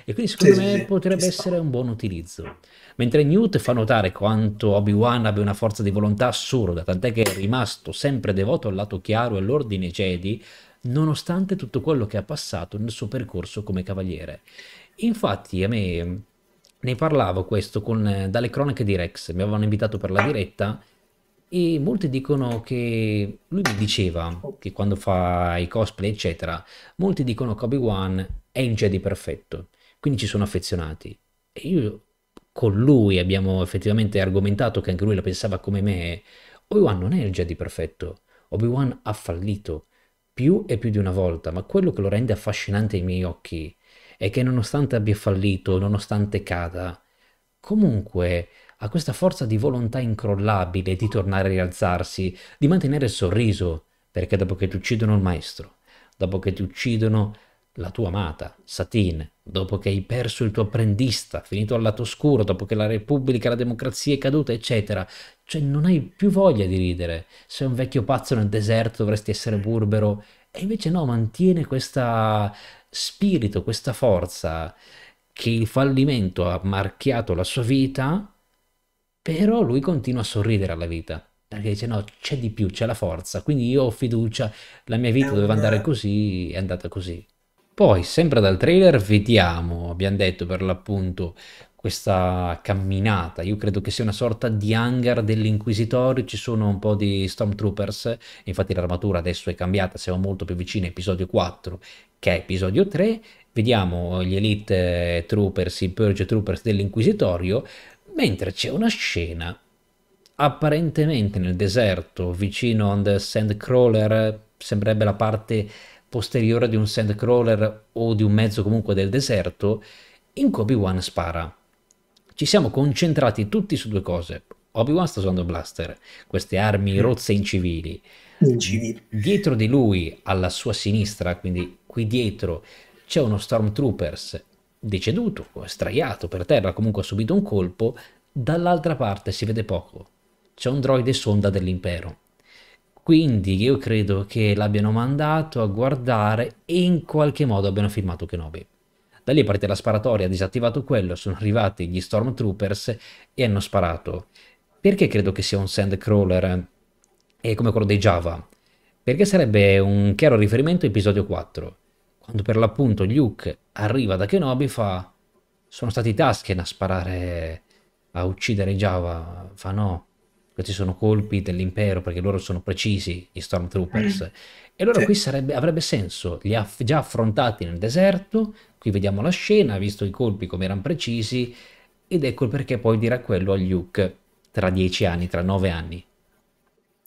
E quindi secondo sì, me sì, potrebbe essere un buon utilizzo. Mentre Newt fa notare quanto Obi-Wan abbia una forza di volontà assurda, tant'è che è rimasto sempre devoto al lato chiaro e all'ordine Jedi, nonostante tutto quello che ha passato nel suo percorso come cavaliere. Infatti a me ne parlavo questo con, eh, dalle cronache di Rex, mi avevano invitato per la diretta e molti dicono che lui mi diceva che quando fa i cosplay eccetera molti dicono che Obi-Wan è il Jedi perfetto quindi ci sono affezionati e io con lui abbiamo effettivamente argomentato che anche lui la pensava come me Obi-Wan non è il Jedi perfetto Obi-Wan ha fallito più e più di una volta ma quello che lo rende affascinante ai miei occhi è che nonostante abbia fallito nonostante cada comunque ha questa forza di volontà incrollabile di tornare a rialzarsi, di mantenere il sorriso, perché dopo che ti uccidono il maestro, dopo che ti uccidono la tua amata, Satine, dopo che hai perso il tuo apprendista, finito al lato oscuro, dopo che la Repubblica, la democrazia è caduta, eccetera, cioè non hai più voglia di ridere, sei un vecchio pazzo nel deserto, dovresti essere burbero, e invece no, mantiene questo spirito, questa forza che il fallimento ha marchiato la sua vita però lui continua a sorridere alla vita, perché dice no, c'è di più, c'è la forza, quindi io ho fiducia, la mia vita doveva andare eh. così, è andata così. Poi, sempre dal trailer, vediamo, abbiamo detto per l'appunto, questa camminata. Io credo che sia una sorta di hangar dell'Inquisitorio, ci sono un po' di Stormtroopers, infatti l'armatura adesso è cambiata, siamo molto più vicini a episodio 4 che a episodio 3. Vediamo gli Elite Troopers, i Purge Troopers dell'Inquisitorio, mentre c'è una scena apparentemente nel deserto vicino a un sandcrawler, sembrerebbe la parte posteriore di un sandcrawler o di un mezzo comunque del deserto, in cui Obi-Wan spara. Ci siamo concentrati tutti su due cose. Obi-Wan sta usando blaster, queste armi mm. rozze incivili. incivili. Dietro di lui, alla sua sinistra, quindi qui dietro, c'è uno Stormtroopers deceduto, straiato per terra, comunque ha subito un colpo, dall'altra parte si vede poco. C'è un droide sonda dell'impero. Quindi io credo che l'abbiano mandato a guardare e in qualche modo abbiano filmato Kenobi. Da lì parte la sparatoria, ha disattivato quello, sono arrivati gli Stormtroopers e hanno sparato. Perché credo che sia un sandcrawler eh, come quello dei Java? Perché sarebbe un chiaro riferimento a episodio 4, quando per l'appunto Luke arriva da Kenobi fa sono stati i Tusken a sparare a uccidere Java fa no questi sono colpi dell'impero perché loro sono precisi gli Stormtroopers mm. e allora sì. qui sarebbe, avrebbe senso li ha già affrontati nel deserto qui vediamo la scena ha visto i colpi come erano precisi ed ecco perché poi dirà quello a Luke tra dieci anni tra nove anni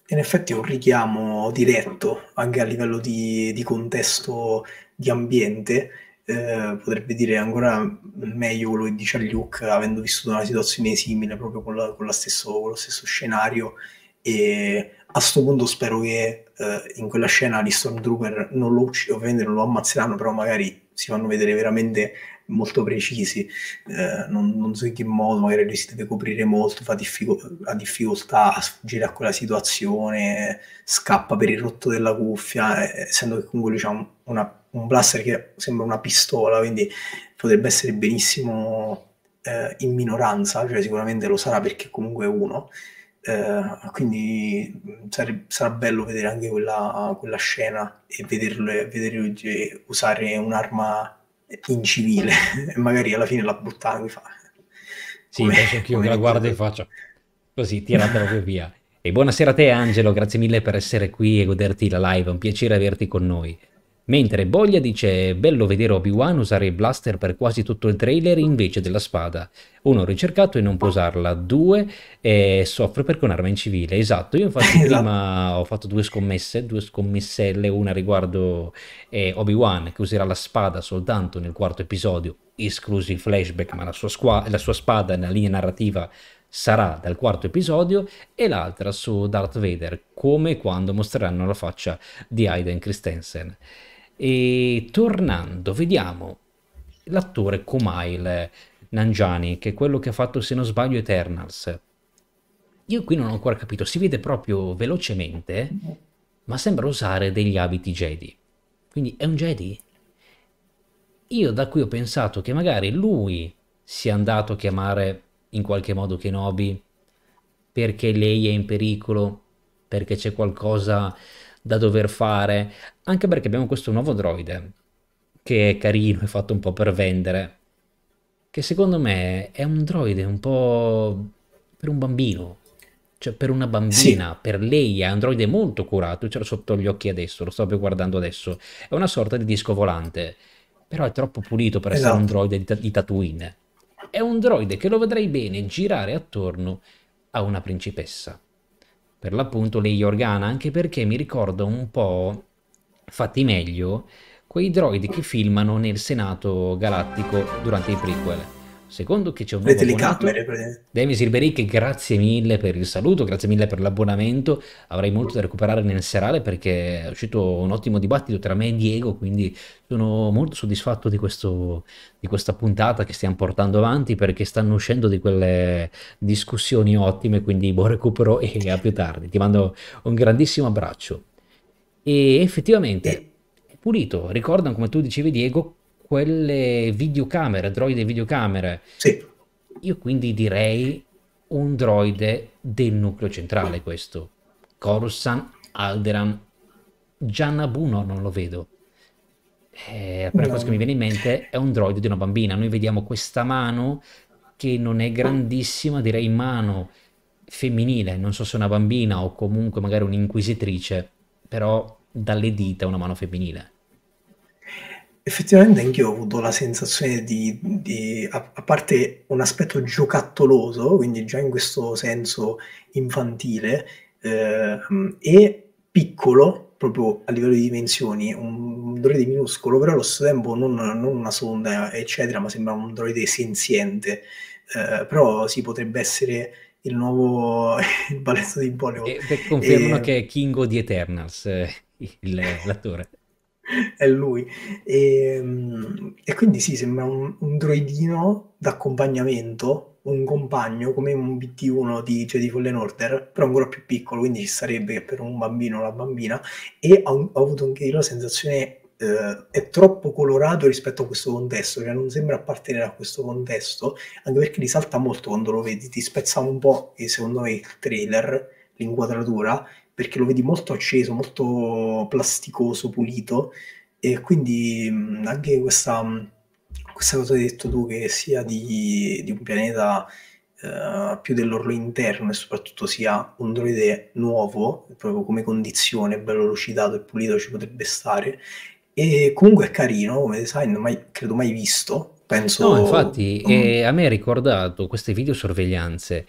in effetti è un richiamo diretto anche a livello di, di contesto di ambiente eh, potrebbe dire ancora meglio quello che dice a Luke, avendo vissuto una situazione simile proprio con, la, con, la stesso, con lo stesso scenario. E a questo punto spero che eh, in quella scena gli Stormtrooper non lo uccidono, ovviamente non lo ammazzeranno, però magari si fanno vedere veramente molto precisi, eh, non, non, so in che modo, magari lui si deve coprire molto, fa diffico- ha difficoltà a sfuggire a quella situazione, scappa per il rotto della cuffia, eh, essendo che comunque lui ha un, una un blaster che sembra una pistola, quindi potrebbe essere benissimo eh, in minoranza, cioè sicuramente lo sarà perché comunque è uno. Eh, quindi sare- sarà bello vedere anche quella, quella scena e vederlo, vedere usare un'arma incivile e magari alla fine la butta anche fa. Sì, come, penso anch'io che la guardo e faccio così, tiratelo proprio via. E buonasera a te Angelo, grazie mille per essere qui e goderti la live, è un piacere averti con noi. Mentre Boglia dice bello vedere Obi-Wan usare il blaster per quasi tutto il trailer invece della spada. Uno, ricercato e non può usarla. Due, eh, soffre perché è un'arma in civile. Esatto, io infatti esatto. prima ho fatto due scommesse, due scommesselle, una riguardo eh, Obi-Wan che userà la spada soltanto nel quarto episodio, esclusi i flashback, ma la sua, squa- la sua spada nella linea narrativa sarà dal quarto episodio e l'altra su Darth Vader, come quando mostreranno la faccia di Aiden Christensen. E tornando, vediamo l'attore Kumail Nangiani, che è quello che ha fatto, se non sbaglio, Eternals. Io qui non ho ancora capito, si vede proprio velocemente, ma sembra usare degli abiti Jedi. Quindi è un Jedi? Io da qui ho pensato che magari lui sia andato a chiamare in qualche modo Kenobi perché lei è in pericolo, perché c'è qualcosa da dover fare, anche perché abbiamo questo nuovo droide che è carino, è fatto un po' per vendere, che secondo me è un droide un po' per un bambino, cioè per una bambina, sì. per lei è un droide molto curato, ce l'ho sotto gli occhi adesso, lo sto guardando adesso, è una sorta di disco volante, però è troppo pulito per esatto. essere un esatto. droide di, ta- di Tatooine. È un droide che lo vedrei bene girare attorno a una principessa per l'appunto Lei Organa, anche perché mi ricorda un po', fatti meglio, quei droidi che filmano nel Senato Galattico durante i prequel. Secondo che ci avevo le abbonato, Davis Riberic, grazie mille per il saluto, grazie mille per l'abbonamento. Avrei molto da recuperare nel serale perché è uscito un ottimo dibattito tra me e Diego, quindi sono molto soddisfatto di, questo, di questa puntata che stiamo portando avanti perché stanno uscendo di quelle discussioni ottime, quindi buon recupero e a più tardi. Ti mando un grandissimo abbraccio. E effettivamente... E... Pulito, ricordano come tu dicevi Diego quelle videocamere, droide videocamere. Sì. Io quindi direi un droide del nucleo centrale questo. Corusan, Alderan, Giannabu no, non lo vedo. Eh, la prima no. cosa che mi viene in mente è un droide di una bambina. Noi vediamo questa mano che non è grandissima, direi mano femminile, non so se una bambina o comunque magari un'inquisitrice, però dalle dita una mano femminile. Effettivamente anch'io ho avuto la sensazione di, di a, a, parte un aspetto giocattoloso, quindi già in questo senso infantile, eh, e piccolo, proprio a livello di dimensioni, un, droide minuscolo, però allo stesso tempo non, non, una sonda, eccetera, ma sembra un droide senziente. Eh, però si sì, potrebbe essere il nuovo il balletto di Bollywood. E, confermano e... che è Kingo di Eternals, eh, il, l'attore. è lui. E, ehm, e, quindi sì, sembra un, un droidino d'accompagnamento, un compagno come un BT1 di Jedi Fallen Order, però ancora più piccolo, quindi ci sarebbe per un bambino o una bambina, e ho, ho avuto anche io la sensazione Uh, è troppo colorato rispetto a questo contesto, cioè non sembra appartenere a questo contesto, anche perché risalta molto quando lo vedi, ti spezza un po', e secondo me il trailer, l'inquadratura, perché lo vedi molto acceso, molto plasticoso, pulito e quindi anche questa, questa cosa che hai detto tu che sia di, di un pianeta eh, più dell'orlo interno e soprattutto sia un droide nuovo, proprio come condizione, bello lucidato e pulito ci potrebbe stare e comunque è carino come design, mai, credo mai visto. Penso... No, infatti, um... eh, a me ha ricordato queste videosorveglianze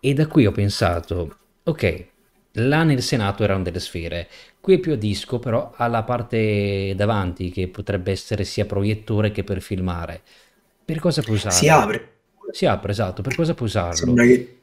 e da qui ho pensato, ok, Là nel Senato erano delle sfere, qui è più a disco però ha la parte davanti che potrebbe essere sia proiettore che per filmare. Per cosa puoi usarlo? Si apre. Si apre, esatto, per cosa puoi usarlo? Che...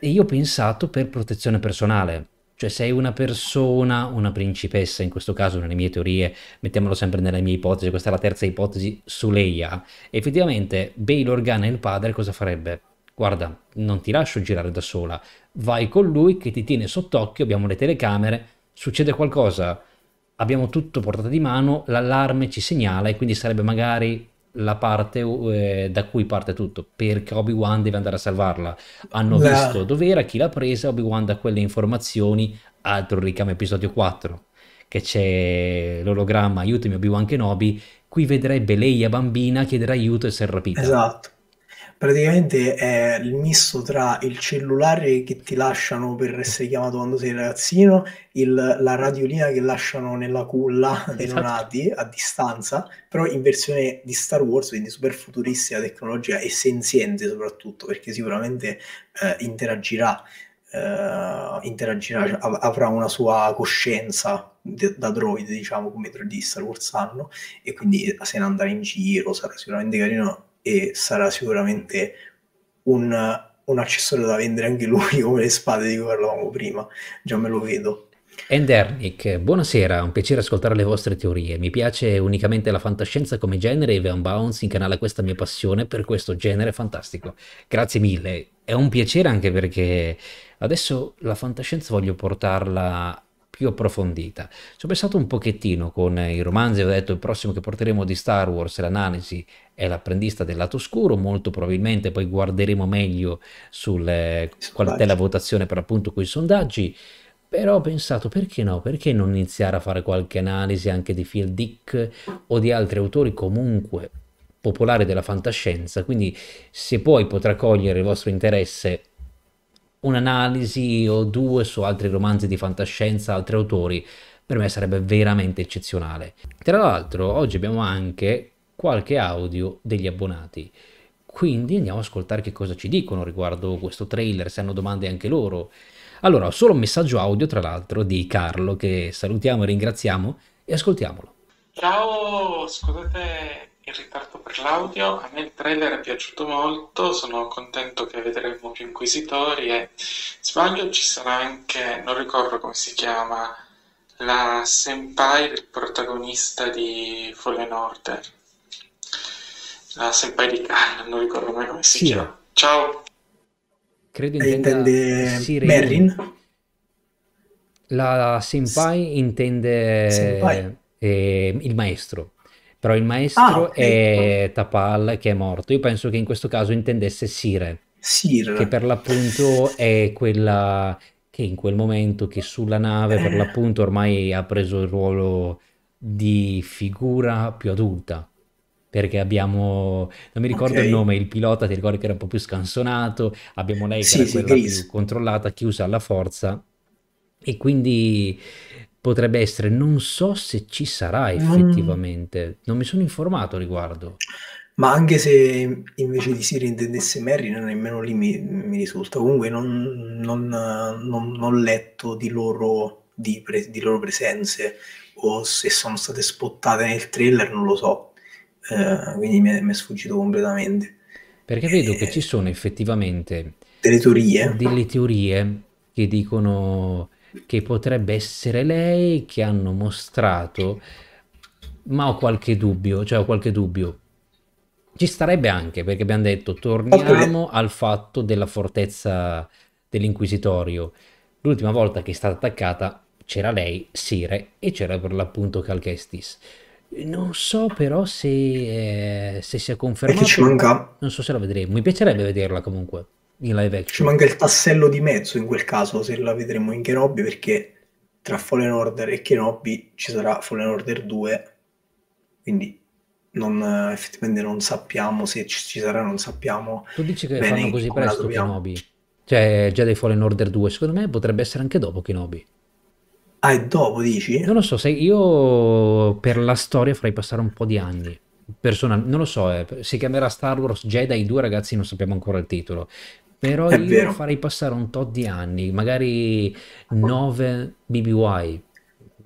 E io ho pensato per protezione personale, cioè sei una persona, una principessa in questo caso nelle mie teorie, mettiamolo sempre nelle mie ipotesi, questa è la terza ipotesi su Leia, effettivamente Bail Organa il padre cosa farebbe? guarda, non ti lascio girare da sola, vai con lui che ti tiene sott'occhio, abbiamo le telecamere, succede qualcosa, abbiamo tutto portato di mano, l'allarme ci segnala e quindi sarebbe magari la parte eh, da cui parte tutto, perché Obi-Wan deve andare a salvarla. Hanno la... visto dov'era, chi l'ha presa, Obi-Wan da quelle informazioni, altro ricamo episodio 4, che c'è l'ologramma aiutami Obi-Wan Kenobi, qui vedrebbe lei a bambina chiedere aiuto e essere rapita. Esatto praticamente è il misto tra il cellulare che ti lasciano per essere mm. chiamato quando sei ragazzino, il, la radiolina che lasciano nella culla esatto. dei nonati a distanza, però in versione di Star Wars, quindi super futuristica, tecnologica e senziente soprattutto, perché sicuramente eh, interagirà. Eh, interagirà, cioè, av- avrà una sua coscienza da droide, diciamo, come i droidi di Star Wars hanno, e quindi se ne andrà in giro sarà sicuramente carino e sarà sicuramente un, un accessorio da vendere anche lui come le spade di cui parlavamo prima, già me lo vedo. Endernick, buonasera, un piacere ascoltare le vostre teorie. Mi piace unicamente la fantascienza come genere e Van Bounce incanala questa mia passione per questo genere fantastico. Grazie mille, è un piacere anche perché adesso la fantascienza voglio portarla più approfondita. Ci ho pensato un pochettino con i romanzi, ho detto il prossimo che porteremo di Star Wars, l'analisi è l'apprendista del lato scuro, molto probabilmente poi guarderemo meglio sul, eh, qual è la votazione per appunto quei sondaggi, però ho pensato perché no, perché non iniziare a fare qualche analisi anche di Phil Dick o di altri autori comunque popolari della fantascienza, quindi se poi potrà cogliere il vostro interesse un'analisi o due su altri romanzi di fantascienza, altri autori, per me sarebbe veramente eccezionale. Tra l'altro oggi abbiamo anche qualche audio degli abbonati. Quindi andiamo a ascoltare che cosa ci dicono riguardo questo trailer, se hanno domande anche loro. Allora, solo un messaggio audio, tra l'altro, di Carlo, che salutiamo e ringraziamo, e ascoltiamolo. Ciao, scusate il ritardo per l'audio, a me il trailer è piaciuto molto, sono contento che vedremo più inquisitori e sbaglio ci sarà anche, non ricordo come si chiama, la senpai, il protagonista di Fallen Order la senpai di Kyle, non ricordo mai come si chiama. Eh. Ciao. Credo eh, intende Siren. Merrin? La senpai intende senpai. Eh, il maestro, però il maestro ah, è ecco. Tapal che è morto. Io penso che in questo caso intendesse Sire, Sir. che per l'appunto è quella che in quel momento che sulla nave eh. per l'appunto ormai ha preso il ruolo di figura più adulta perché abbiamo, non mi ricordo okay. il nome, il pilota ti ricordi che era un po' più scansonato, abbiamo lei che sì, era sì, quella Chris. più controllata, chiusa alla forza e quindi potrebbe essere, non so se ci sarà mm. effettivamente, mm. non mi sono informato riguardo. Ma anche se invece di Siri intendesse Mary, nemmeno lì mi, mi risulta. Comunque non, non, non, non, ho letto di loro, di, pre, di loro presenze o se sono state spottate nel trailer, non lo so eh, quindi mi è, mi è, sfuggito completamente. Perché vedo eh, che ci sono effettivamente delle teorie. delle teorie che dicono che potrebbe essere lei che hanno mostrato, ma ho qualche dubbio, cioè ho qualche dubbio. Ci starebbe anche perché abbiamo detto torniamo al fatto della fortezza dell'inquisitorio. L'ultima volta che è stata attaccata c'era lei, Sire, e c'era per l'appunto Calchestis. Non so però se, eh, se sia confermato. ci manca... Non so se la vedremo. Mi piacerebbe vederla comunque in live action. Ci manca il tassello di mezzo in quel caso se la vedremo in Kenobi perché tra Fallen Order e Kenobi ci sarà Fallen Order 2. Quindi non, effettivamente non sappiamo se ci, ci sarà, non sappiamo. Tu dici che fanno così presto Kenobi? Cioè già dei Fallen Order 2, secondo me potrebbe essere anche dopo Kenobi. Ah, e dopo dici? Non lo so, se io per la storia farei passare un po' di anni. Persona, non lo so, eh, si chiamerà Star Wars Jedi 2, ragazzi, non sappiamo ancora il titolo. Però è io vero. farei passare un tot di anni, magari 9 BBY,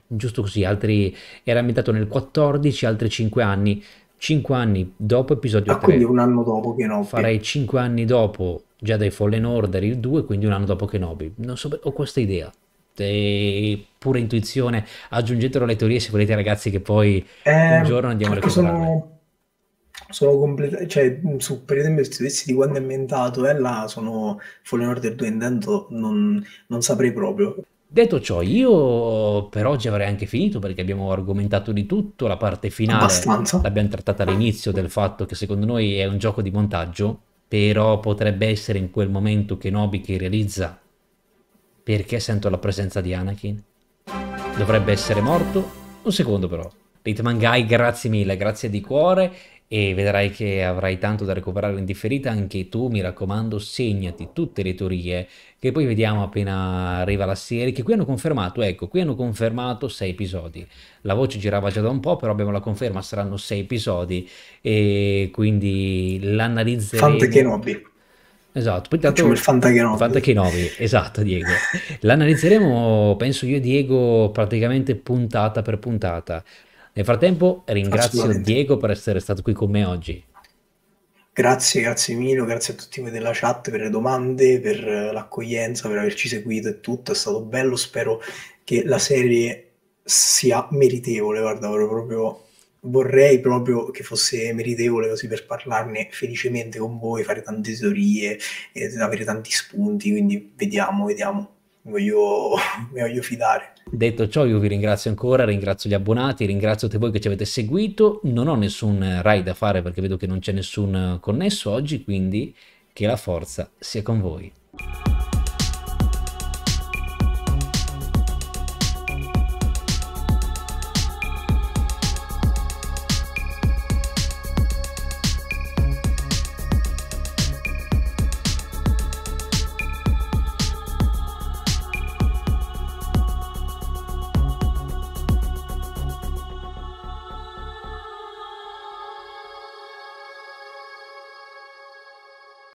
giusto così, altri era ambientato nel 14, altri 5 anni. 5 anni dopo episodio ah, 3. Quindi un anno dopo che Kenobi. Farei 5 anni dopo Jedi Fallen Order il 2, quindi un anno dopo Kenobi. Non so, ho questa idea e pura intuizione, aggiungetelo alle teorie se volete ragazzi che poi eh, un giorno andiamo a recuperarle. Sono, sono completamente, cioè su per esempio stessi di quando è inventato, eh, là sono Fallen Order 2 intanto non, non saprei proprio. Detto ciò, io per oggi avrei anche finito perché abbiamo argomentato di tutto, la parte finale Abbastanza. l'abbiamo trattata all'inizio del fatto che secondo noi è un gioco di montaggio, però potrebbe essere in quel momento che Nobi che realizza perché sento la presenza di Anakin? Dovrebbe essere morto? Un secondo però. Ritman Guy, grazie mille, grazie di cuore e vedrai che avrai tanto da recuperare in differita anche tu, mi raccomando, segnati tutte le teorie che poi vediamo appena arriva la serie, che qui hanno confermato, ecco, qui hanno confermato sei episodi. La voce girava già da un po', però abbiamo la conferma, saranno sei episodi e quindi l'analizzeremo. Fante che Kenobi. Esatto, poi intanto facciamo il Fantachenomi. Fantachenomi, esatto Diego. L'analizzeremo, penso io Diego, praticamente puntata per puntata. Nel frattempo ringrazio Diego per essere stato qui con me oggi. Grazie, grazie Milo, grazie a tutti voi della chat per le domande, per eh, l'accoglienza, per averci seguito e tutto, è stato bello, spero che la serie sia meritevole, guarda, proprio vorrei proprio che fosse meritevole così per parlarne felicemente con voi, fare tante teorie, eh, avere tanti spunti, quindi vediamo, vediamo. Mi voglio, mi voglio fidare. Detto ciò, io vi ringrazio ancora, ringrazio gli abbonati, ringrazio te voi che ci avete seguito. Non ho nessun raid da fare perché vedo che non c'è nessun connesso oggi, quindi che la forza sia con voi.